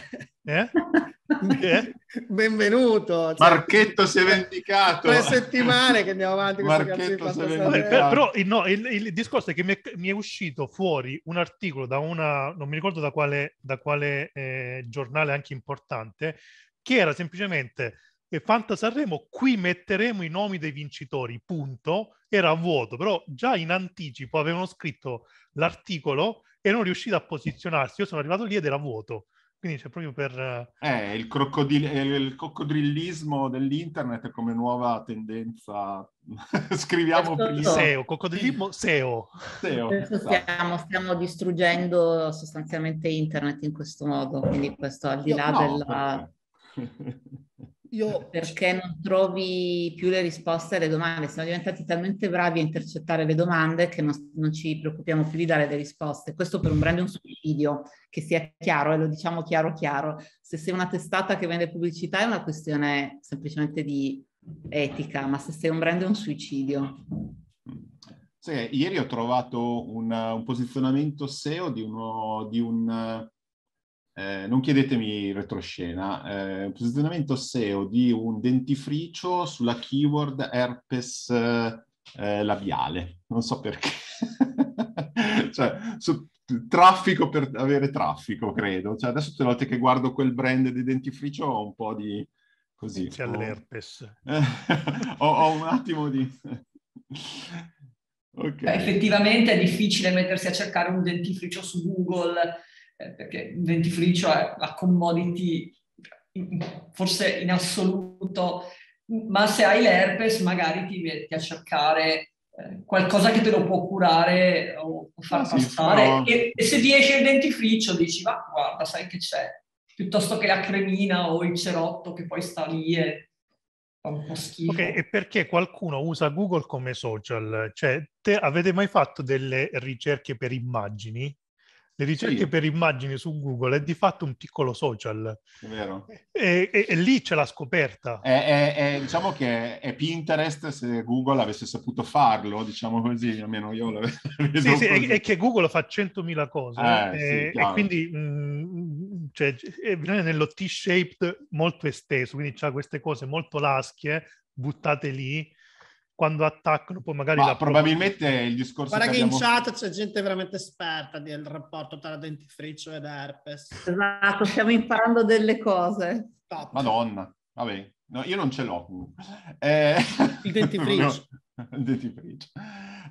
eh? Eh. Benvenuto. Cioè, Marchetto si è vendicato. Tre settimane che andiamo avanti. Marchetto si è vendicato. Eh, però no, il, il, discorso è che mi è, mi è, uscito fuori un articolo da una, non mi ricordo da quale, da quale eh, giornale anche importante, che era semplicemente Fanta Sanremo, qui metteremo i nomi dei vincitori, punto. Era vuoto, però già in anticipo avevano scritto l'articolo e non riuscito a posizionarsi. Io sono arrivato lì ed era vuoto quindi c'è proprio per... Eh, eh il, crocodil- il coccodrillismo dell'internet come nuova tendenza. Scriviamo prima... SEO, coccodrillismo SEO. SEO esatto. stiamo, stiamo, distruggendo sostanzialmente internet in questo modo, quindi questo al di là no, della... Perché... Io... Perché non trovi più le risposte alle domande? Siamo diventati talmente bravi a intercettare le domande che non, non ci preoccupiamo più di dare le risposte. Questo per un brand è un suicidio, che sia chiaro, e lo diciamo chiaro chiaro. Se sei una testata che vende pubblicità è una questione semplicemente di etica, ma se sei un brand è un suicidio. Sì, ieri ho trovato un, un posizionamento SEO di, uno, di un eh, non chiedetemi retroscena, eh, posizionamento SEO di un dentifricio sulla keyword herpes eh, labiale, non so perché, cioè su, traffico per avere traffico credo, cioè, adesso tutte le volte che guardo quel brand di dentifricio ho un po' di così. C'è ho... l'herpes. ho, ho un attimo di... Okay. Effettivamente è difficile mettersi a cercare un dentifricio su Google eh, perché il dentifricio è la commodity forse in assoluto, ma se hai l'herpes magari ti metti a cercare eh, qualcosa che te lo può curare o, far ah, passare sì, però... e, e, se ti esce il dentifricio dici ma guarda sai che c'è, piuttosto che la cremina o il cerotto che poi sta lì e fa un po' schifo. Ok, e perché qualcuno usa Google come social? Cioè, te avete mai fatto delle ricerche per immagini? le ricerche sì. per immagini su Google è di fatto un piccolo social. È vero. E, e, e lì c'è la scoperta. È, è, è, diciamo che è Pinterest se Google avesse saputo farlo, diciamo così, almeno io la vedo sì, sì, è, che Google fa 100.000 cose eh, e, eh, sì, e, quindi mh, mm, mm, mm, cioè, è eh, nello T-shaped molto esteso, quindi ha queste cose molto laschie buttate lì quando attaccano, poi magari Ma la probabilmente provano. il discorso Guarda che, che abbiamo... in chat c'è gente veramente esperta del rapporto tra dentifricio ed herpes. Esatto, stiamo imparando delle cose. Top. Madonna, vabbè, no, io non ce l'ho. Eh... Il dentifricio. il dentifricio.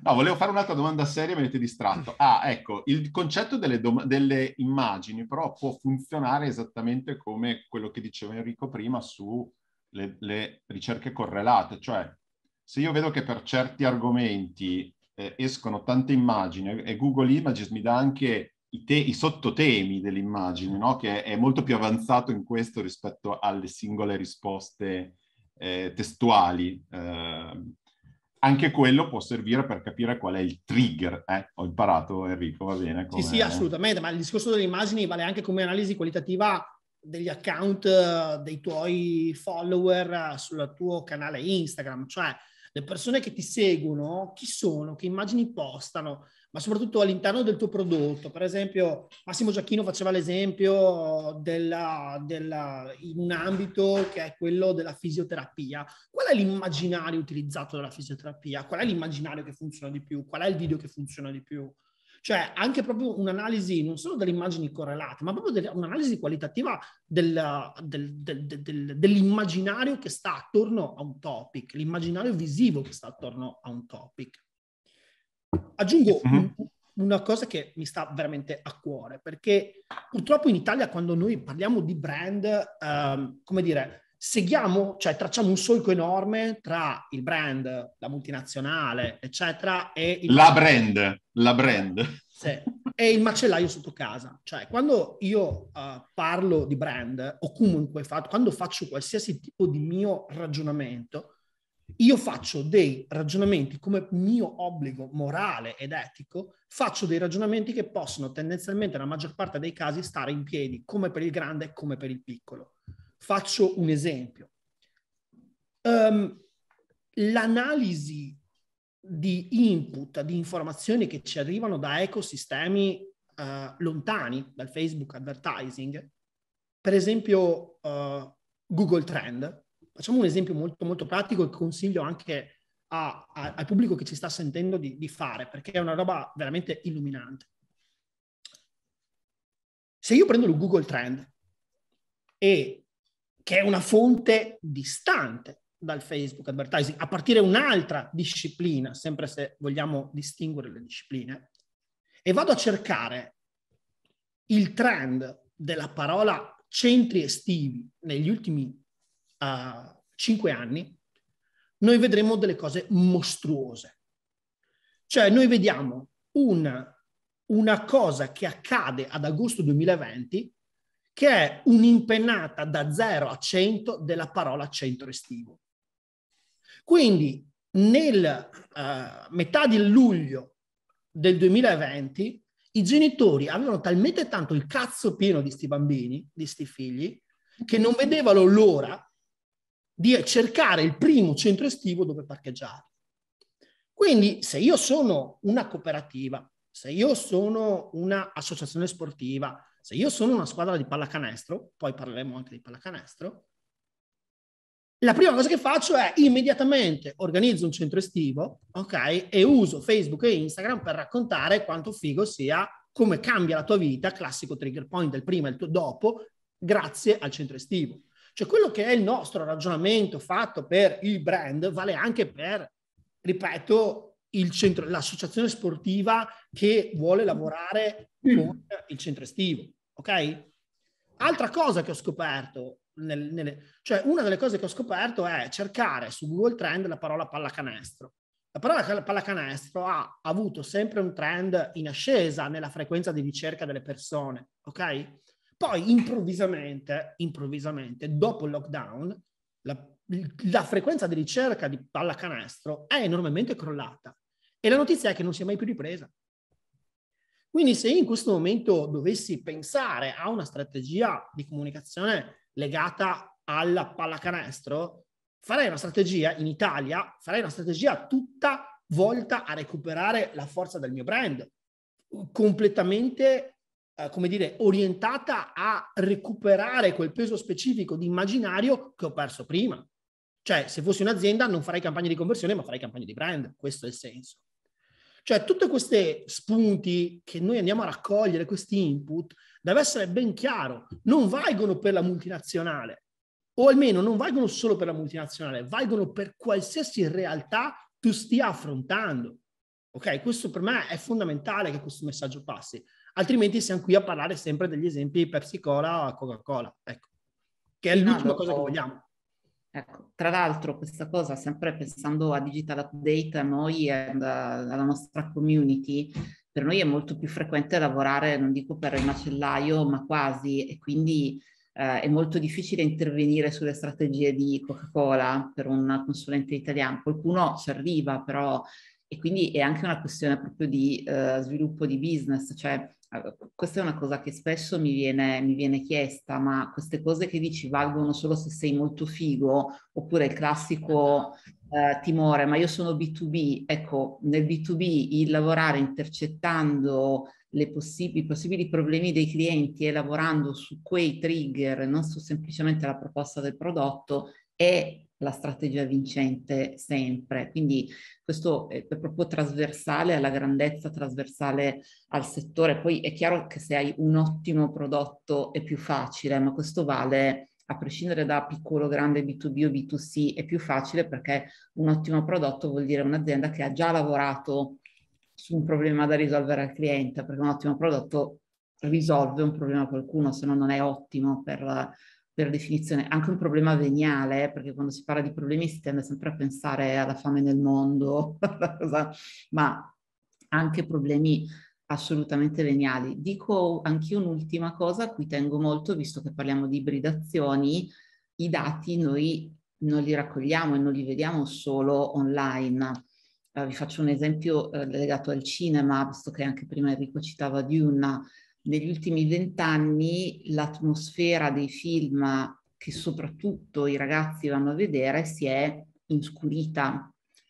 No, volevo fare un'altra domanda seria, mi avete distratto. Ah, ecco, il concetto delle, dom- delle immagini però può funzionare esattamente come quello che diceva Enrico prima sulle ricerche correlate, cioè se io vedo che per certi argomenti eh, escono tante immagini e Google Images mi dà anche i, te- i sottotemi dell'immagine, no? che è, molto più avanzato in questo rispetto alle singole risposte eh, testuali. Eh, anche quello può servire per capire qual è il trigger. Eh? Ho imparato Enrico, va bene? Com'è? Sì, sì, assolutamente, ma il discorso delle immagini vale anche come analisi qualitativa degli account eh, dei tuoi follower eh, sul tuo canale Instagram, cioè le persone che ti seguono, chi sono, che immagini postano, ma soprattutto all'interno del tuo prodotto. Per esempio, Massimo Giacchino faceva l'esempio della, della, in un ambito che è quello della fisioterapia. Qual è l'immaginario utilizzato dalla fisioterapia? Qual è l'immaginario che funziona di più? Qual è il video che funziona di più? Cioè anche proprio un'analisi non solo delle immagini correlate, ma proprio delle, un'analisi qualitativa del, del, del, dell'immaginario che sta attorno a un topic, l'immaginario visivo che sta attorno a un topic. Aggiungo mm-hmm. una cosa che mi sta veramente a cuore, perché purtroppo in Italia quando noi parliamo di brand, ehm, come dire, Seguiamo, cioè tracciamo un solco enorme tra il brand, la multinazionale, eccetera, e il... La brand, la brand. Sì, e il macellaio sotto casa. Cioè, quando io uh, parlo di brand, o comunque fatto, quando faccio qualsiasi tipo di mio ragionamento, io faccio dei ragionamenti come mio obbligo morale ed etico, faccio dei ragionamenti che possono tendenzialmente, nella maggior parte dei casi, stare in piedi, come per il grande e come per il piccolo. Faccio un esempio. Um, l'analisi di input, di informazioni che ci arrivano da ecosistemi uh, lontani dal Facebook advertising, per esempio uh, Google Trend. Facciamo un esempio molto, molto pratico e consiglio anche a, a, al pubblico che ci sta sentendo di, di fare, perché è una roba veramente illuminante. Se io prendo il Google Trend e che è una fonte distante dal Facebook advertising, a partire da un'altra disciplina, sempre se vogliamo distinguere le discipline, e vado a cercare il trend della parola centri estivi negli ultimi uh, cinque anni, noi vedremo delle cose mostruose. Cioè noi vediamo una, una cosa che accade ad agosto 2020 che è un'impennata da 0 a 100 della parola centro estivo. Quindi nel uh, metà di luglio del 2020 i genitori avevano talmente tanto il cazzo pieno di sti bambini, di sti figli, che non vedevano l'ora di cercare il primo centro estivo dove parcheggiare. Quindi se io sono una cooperativa, se io sono un'associazione sportiva, se io sono una squadra di pallacanestro, poi parleremo anche di pallacanestro, la prima cosa che faccio è immediatamente organizzo un centro estivo, ok? E uso Facebook e Instagram per raccontare quanto figo sia come cambia la tua vita, classico trigger point del prima e il tuo dopo, grazie al centro estivo. Cioè quello che è il nostro ragionamento fatto per il brand vale anche per, ripeto, centro, l'associazione sportiva che vuole lavorare mm. con il centro estivo. Ok? Altra cosa che ho scoperto, nel, nelle, cioè una delle cose che ho scoperto è cercare su Google Trend la parola pallacanestro. La parola pallacanestro ha avuto sempre un trend in ascesa nella frequenza di ricerca delle persone, ok? Poi improvvisamente, improvvisamente, dopo il lockdown, la, la frequenza di ricerca di pallacanestro è enormemente crollata e la notizia è che non si è mai più ripresa. Quindi se in questo momento dovessi pensare a una strategia di comunicazione legata alla pallacanestro, farei una strategia in Italia, farei una strategia tutta volta a recuperare la forza del mio brand, completamente, eh, come dire, orientata a recuperare quel peso specifico di immaginario che ho perso prima. Cioè, se fossi un'azienda non farei campagne di conversione, ma farei campagne di brand, questo è il senso. Cioè, tutti questi spunti che noi andiamo a raccogliere, questi input, deve essere ben chiaro, non valgono per la multinazionale, o almeno non valgono solo per la multinazionale, valgono per qualsiasi realtà tu stia affrontando. Ok, questo per me è fondamentale che questo messaggio passi, altrimenti siamo qui a parlare sempre degli esempi Pepsi Cola, o Coca-Cola, ecco, che è l'ultima cosa che vogliamo. Ecco, tra l'altro questa cosa, sempre pensando a Digital Update, a noi e alla nostra community, per noi è molto più frequente lavorare, non dico per il macellaio, ma quasi, e quindi eh, è molto difficile intervenire sulle strategie di Coca-Cola per un consulente italiano. Qualcuno ci arriva, però, e quindi è anche una questione proprio di eh, sviluppo di business, cioè questa è una cosa che spesso mi viene, mi viene, chiesta, ma queste cose che dici valgono solo se sei molto figo, oppure il classico eh, timore, ma io sono B2B. Ecco, nel B2B il lavorare intercettando possib- i possibili problemi dei clienti e lavorando su quei trigger, non su semplicemente la proposta del prodotto, è la strategia vincente sempre. Quindi questo è proprio trasversale alla grandezza, trasversale al settore. Poi è chiaro che se hai un ottimo prodotto è più facile, ma questo vale a prescindere da piccolo, grande, B2B o B2C, è più facile perché un ottimo prodotto vuol dire un'azienda che ha già lavorato su un problema da risolvere al cliente, perché un ottimo prodotto risolve un problema a qualcuno, se no non è ottimo per della definizione, anche un problema veniale, perché quando si parla di problemi si tende sempre a pensare alla fame nel mondo, ma anche problemi assolutamente veniali. Dico anch'io un'ultima cosa a cui tengo molto, visto che parliamo di ibridazioni, i dati noi non li raccogliamo e non li vediamo solo online. Uh, vi faccio un esempio uh, legato al cinema, visto che anche prima Enrico citava Dune, negli ultimi vent'anni l'atmosfera dei film che soprattutto i ragazzi vanno a vedere si è inscurita.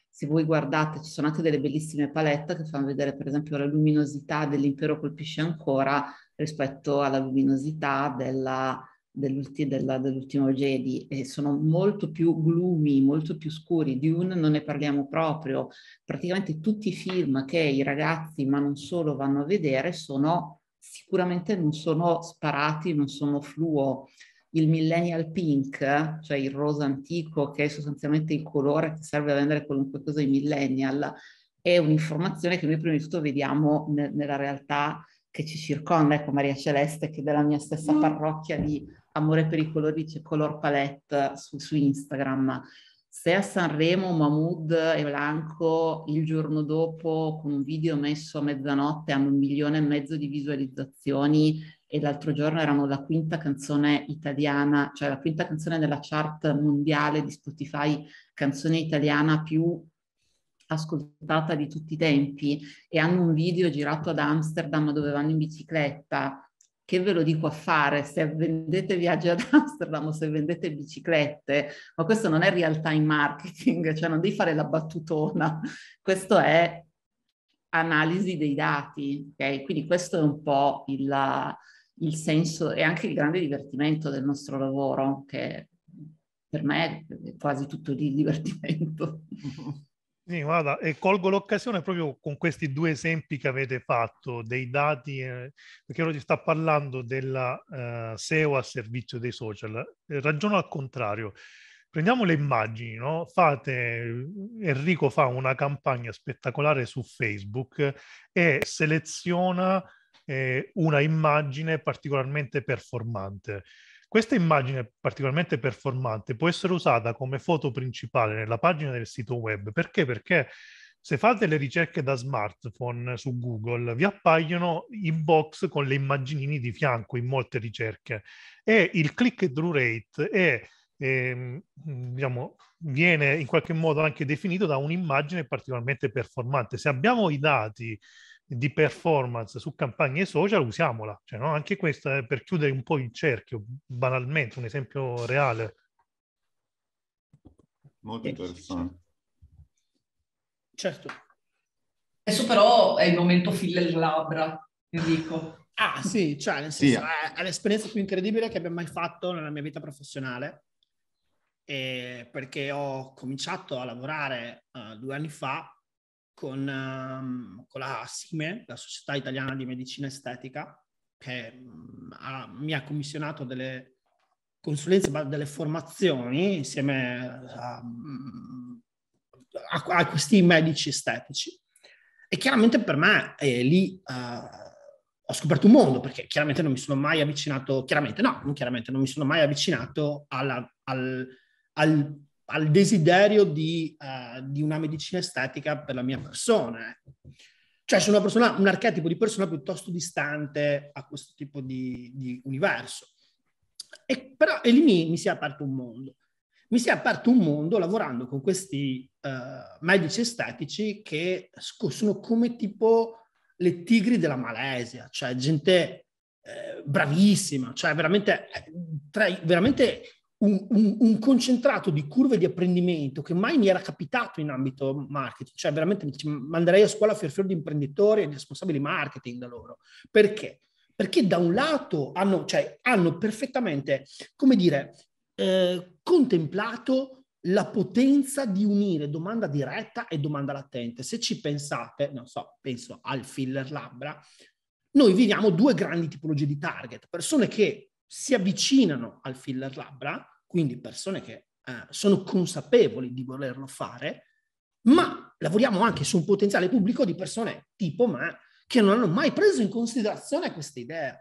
Se voi guardate, ci sono anche delle bellissime palette che fanno vedere per esempio la luminosità dell'impero colpisce ancora rispetto alla luminosità della, dell'ulti, della, dell'ultimo Jedi e sono molto più gloomy, molto più scuri. Di un non ne parliamo proprio. Praticamente tutti i film che i ragazzi, ma non solo, vanno a vedere sono sicuramente non sono sparati, non sono fluo. Il millennial pink, cioè il rosa antico, che è sostanzialmente il colore che serve a vendere qualunque cosa ai millennial, è un'informazione che noi prima di tutto vediamo ne- nella realtà che ci circonda. Ecco Maria Celeste che della mia stessa mm. parrocchia di amore per i colori dice color palette su, su Instagram se a Sanremo Mahmood e Blanco il giorno dopo con un video messo a mezzanotte hanno un milione e mezzo di visualizzazioni e l'altro giorno erano la quinta canzone italiana, cioè la quinta canzone della chart mondiale di Spotify, canzone italiana più ascoltata di tutti i tempi e hanno un video girato ad Amsterdam dove vanno in bicicletta che ve lo dico a fare se vendete viaggi ad Amsterdam o se vendete biciclette, ma questo non è real time marketing, cioè non devi fare la battutona, questo è analisi dei dati, ok? Quindi questo è un po' il, il senso e anche il grande divertimento del nostro lavoro, che per me è quasi tutto di divertimento. Sì, guarda, e colgo l'occasione proprio con questi due esempi che avete fatto, dei dati, eh, perché ora si sta parlando della eh, SEO a servizio dei social. Eh, ragiono al contrario. Prendiamo le immagini, no? Fate, Enrico fa una campagna spettacolare su Facebook e seleziona eh, una immagine particolarmente performante. Questa immagine particolarmente performante può essere usata come foto principale nella pagina del sito web. Perché? Perché se fate le ricerche da smartphone su Google, vi appaiono i box con le immaginini di fianco in molte ricerche e il click-through rate è, eh, diciamo, viene in qualche modo anche definito da un'immagine particolarmente performante. Se abbiamo i dati di performance su campagne social, usiamola. Cioè, no? Anche questa è per chiudere un po' il cerchio, banalmente, un esempio reale. Molto interessante. Certo. Adesso però è il momento filler labbra, io dico. Ah sì, cioè nel senso, sì. è l'esperienza più incredibile che abbia mai fatto nella mia vita professionale, e perché ho cominciato a lavorare uh, due anni fa con, um, con la SIME, la Società Italiana di Medicina Estetica, che um, ha, mi ha commissionato delle consulenze, delle formazioni insieme a, mm, a, a questi medici estetici. E chiaramente per me eh, lì uh, ho scoperto un mondo, perché chiaramente non mi sono mai avvicinato, chiaramente no, non chiaramente non mi sono mai avvicinato alla, al, al al desiderio di, uh, di, una medicina estetica per la mia persona. Eh. Cioè sono una persona, un archetipo di persona piuttosto distante a questo tipo di, di universo. E, però e lì mi, mi, si è aperto un mondo. Mi si è aperto un mondo lavorando con questi uh, medici estetici che sono come tipo le tigri della Malesia, cioè gente eh, bravissima, cioè veramente, tra, veramente un, un, un, concentrato di curve di apprendimento che mai mi era capitato in ambito marketing, cioè veramente mi manderei a scuola fior fior di imprenditori e di responsabili marketing da loro. Perché? Perché da un lato hanno, cioè, hanno perfettamente, come dire, eh, contemplato la potenza di unire domanda diretta e domanda latente. Se ci pensate, non so, penso al filler labbra, noi viviamo due grandi tipologie di target, persone che si avvicinano al filler labbra, quindi persone che eh, sono consapevoli di volerlo fare, ma lavoriamo anche su un potenziale pubblico di persone tipo me che non hanno mai preso in considerazione questa idea.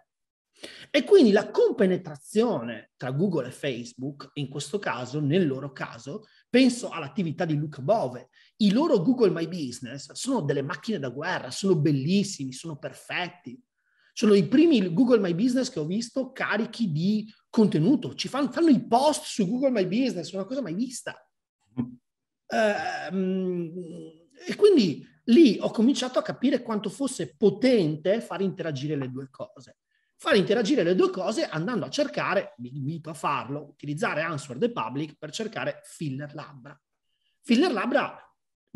E quindi la compenetrazione tra Google e Facebook, in questo caso, nel loro caso, penso all'attività di Luca Bove. I loro Google My Business sono delle macchine da guerra, sono bellissimi, sono perfetti. Sono i primi Google My Business che ho visto carichi di contenuto. Ci fanno, fanno i post su Google My Business, una cosa mai vista. Ehm, e quindi lì ho cominciato a capire quanto fosse potente far interagire le due cose. Far interagire le due cose andando a cercare, mi invito a farlo, utilizzare Answer the Public per cercare filler Labra. Filler Labra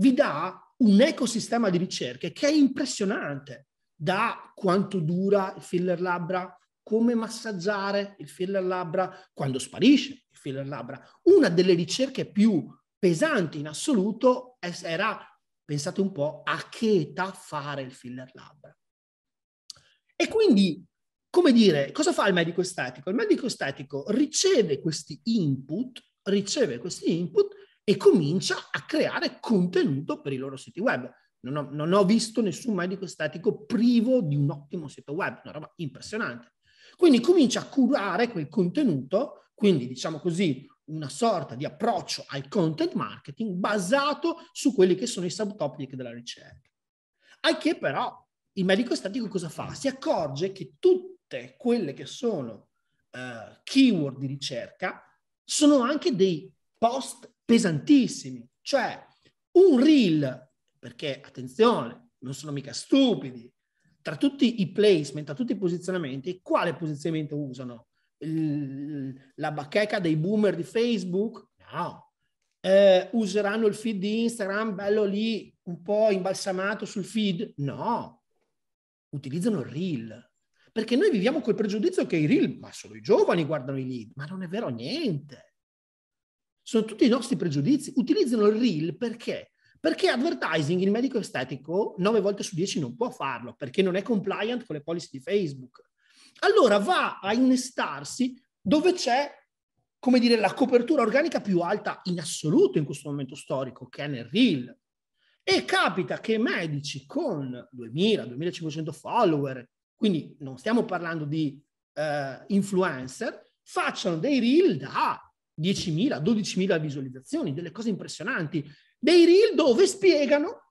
vi dà un ecosistema di ricerche che è impressionante da quanto dura il filler labbra, come massaggiare il filler labbra, quando sparisce il filler labbra. Una delle ricerche più pesanti in assoluto era, pensate un po', a che età fare il filler labbra. E quindi, come dire, cosa fa il medico estetico? Il medico estetico riceve questi input, riceve questi input e comincia a creare contenuto per i loro siti web. Non ho, non ho visto nessun medico estetico privo di un ottimo sito web, una roba impressionante. Quindi comincia a curare quel contenuto, quindi diciamo così, una sorta di approccio al content marketing basato su quelli che sono i subtopic della ricerca. Al che però il medico estetico cosa fa? Si accorge che tutte quelle che sono uh, keyword di ricerca sono anche dei post pesantissimi, cioè un reel perché attenzione, non sono mica stupidi. Tra tutti i placement, tra tutti i posizionamenti, quale posizionamento usano? Il, la bacheca dei boomer di Facebook? No. Eh, useranno il feed di Instagram, bello lì, un po' imbalsamato sul feed? No. Utilizzano il reel. Perché noi viviamo col pregiudizio che i reel, ma solo i giovani guardano i lead, ma non è vero niente. Sono tutti i nostri pregiudizi. Utilizzano il reel perché? Perché advertising il medico estetico 9 volte su 10 non può farlo perché non è compliant con le policy di Facebook. Allora va a innestarsi dove c'è, come dire, la copertura organica più alta in assoluto in questo momento storico, che è nel reel. E capita che medici con 2000-2500 follower, quindi non stiamo parlando di eh, influencer, facciano dei reel da 10.000, 12.000 visualizzazioni, delle cose impressionanti dei reel dove spiegano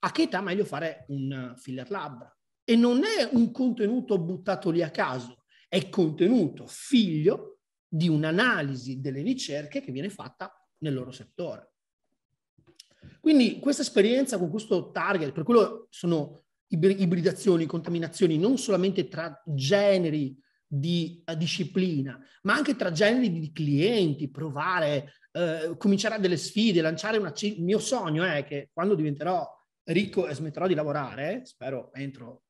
a che età è meglio fare un filler labbra. E non è un contenuto buttato lì a caso, è contenuto figlio di un'analisi delle ricerche che viene fatta nel loro settore. Quindi questa esperienza con questo target, per quello sono ibridazioni, contaminazioni, non solamente tra generi di eh, disciplina, ma anche tra generi di clienti, provare, eh, cominciare a delle sfide, lanciare una... Il mio sogno è che quando diventerò ricco e smetterò di lavorare, spero entro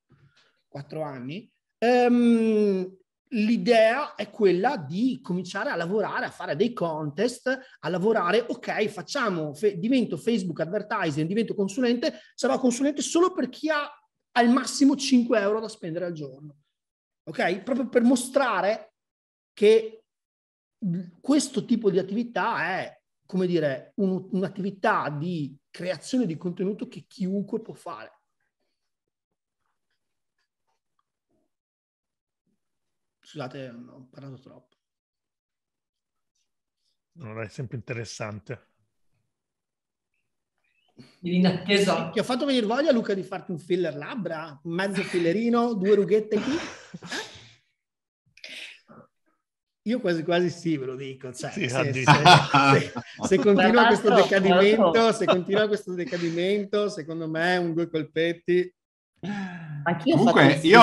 quattro anni, ehm, l'idea è quella di cominciare a lavorare, a fare dei contest, a lavorare, ok, facciamo, fe- divento Facebook advertising, divento consulente, sarò consulente solo per chi ha al massimo 5 euro da spendere al giorno ok? Proprio per mostrare che questo tipo di attività è, come dire, un, un'attività di creazione di contenuto che chiunque può fare. Scusate, ho parlato troppo. Non è sempre interessante. In attesa. Ti ho fatto venire voglia, Luca, di farti un filler labbra, mezzo fillerino, due rughette qui. Io quasi quasi sì, ve lo dico. Cioè, sì, se, se, se, se, continua questo decadimento, se continua questo decadimento, secondo me un due colpetti. Comunque, io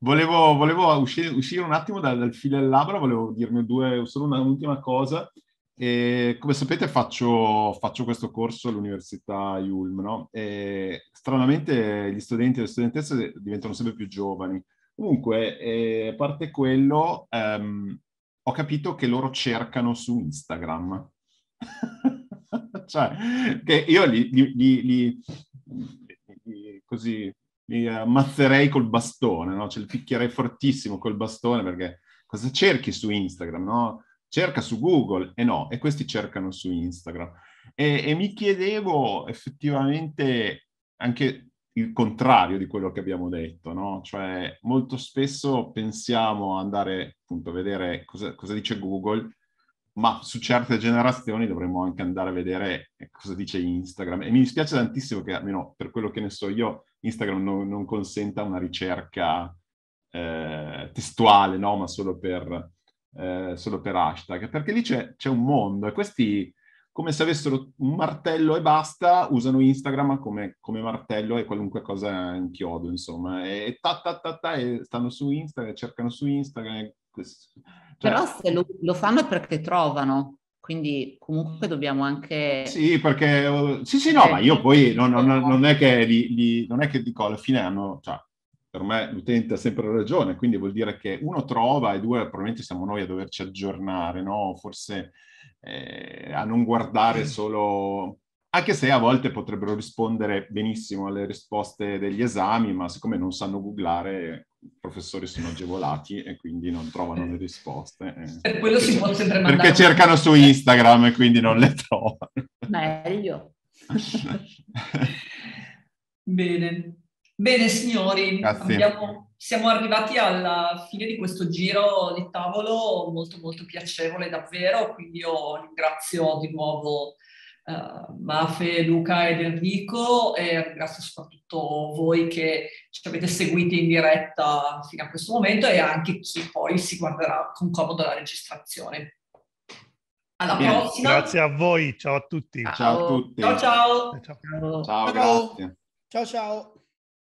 volevo, volevo uscire, uscire, un attimo dal, dal filo del labbro, volevo dirne due, solo una, un'ultima cosa. E, come sapete faccio, faccio, questo corso all'Università Ulm, no? E, stranamente gli studenti e le studentesse diventano sempre più giovani Comunque, eh, a parte quello, ehm, ho capito che loro cercano su Instagram. cioè, che io li, li, li, li così, ammazzerei col bastone, no? Cioè, li picchierei fortissimo col bastone perché cosa cerchi su Instagram, no? Cerca su Google e no, e questi cercano su Instagram. E, e mi chiedevo effettivamente anche il contrario di quello che abbiamo detto, no? Cioè, molto spesso pensiamo ad andare appunto a vedere cosa, cosa dice Google, ma su certe generazioni dovremmo anche andare a vedere eh, cosa dice Instagram. E mi dispiace tantissimo che, almeno per quello che ne so io, Instagram non, non consenta una ricerca eh, testuale, no? Ma solo per, eh, solo per hashtag, perché lì c'è, c'è un mondo e questi come se avessero un martello e basta, usano Instagram come, come martello e qualunque cosa in chiodo, insomma. E, ta, ta, ta, ta, e stanno su Instagram, cercano su Instagram. Cioè... Però se lo, lo fanno è perché trovano, quindi comunque dobbiamo anche... Sì, perché... Oh, sì, sì, no, cioè, ma io poi non, non, eh, non è, che li, li, non è che dico alla fine hanno... Cioè, per me l'utente ha sempre ragione, quindi vuol dire che uno trova e due probabilmente siamo noi a doverci aggiornare, no? forse eh, a non guardare mm. solo, anche se a volte potrebbero rispondere benissimo alle risposte degli esami, ma siccome non sanno googlare, i professori sono agevolati e quindi non trovano le risposte. Eh. Per quello perché, si può sempre mandare. Perché cercano su Instagram e quindi non le trovano. Meglio. Bene. Bene signori, abbiamo, siamo arrivati alla fine di questo giro di tavolo molto molto piacevole davvero, quindi io ringrazio di nuovo Uh, Mafe, Luca ed Enrico e ringrazio soprattutto voi che ci avete seguiti in diretta fino a questo momento e anche chi poi si guarderà con comodo la registrazione. Alla Bene, prossima. Grazie a voi, ciao a tutti. Ciao, ciao a tutti. Ciao ciao. Ciao ciao. ciao, ciao.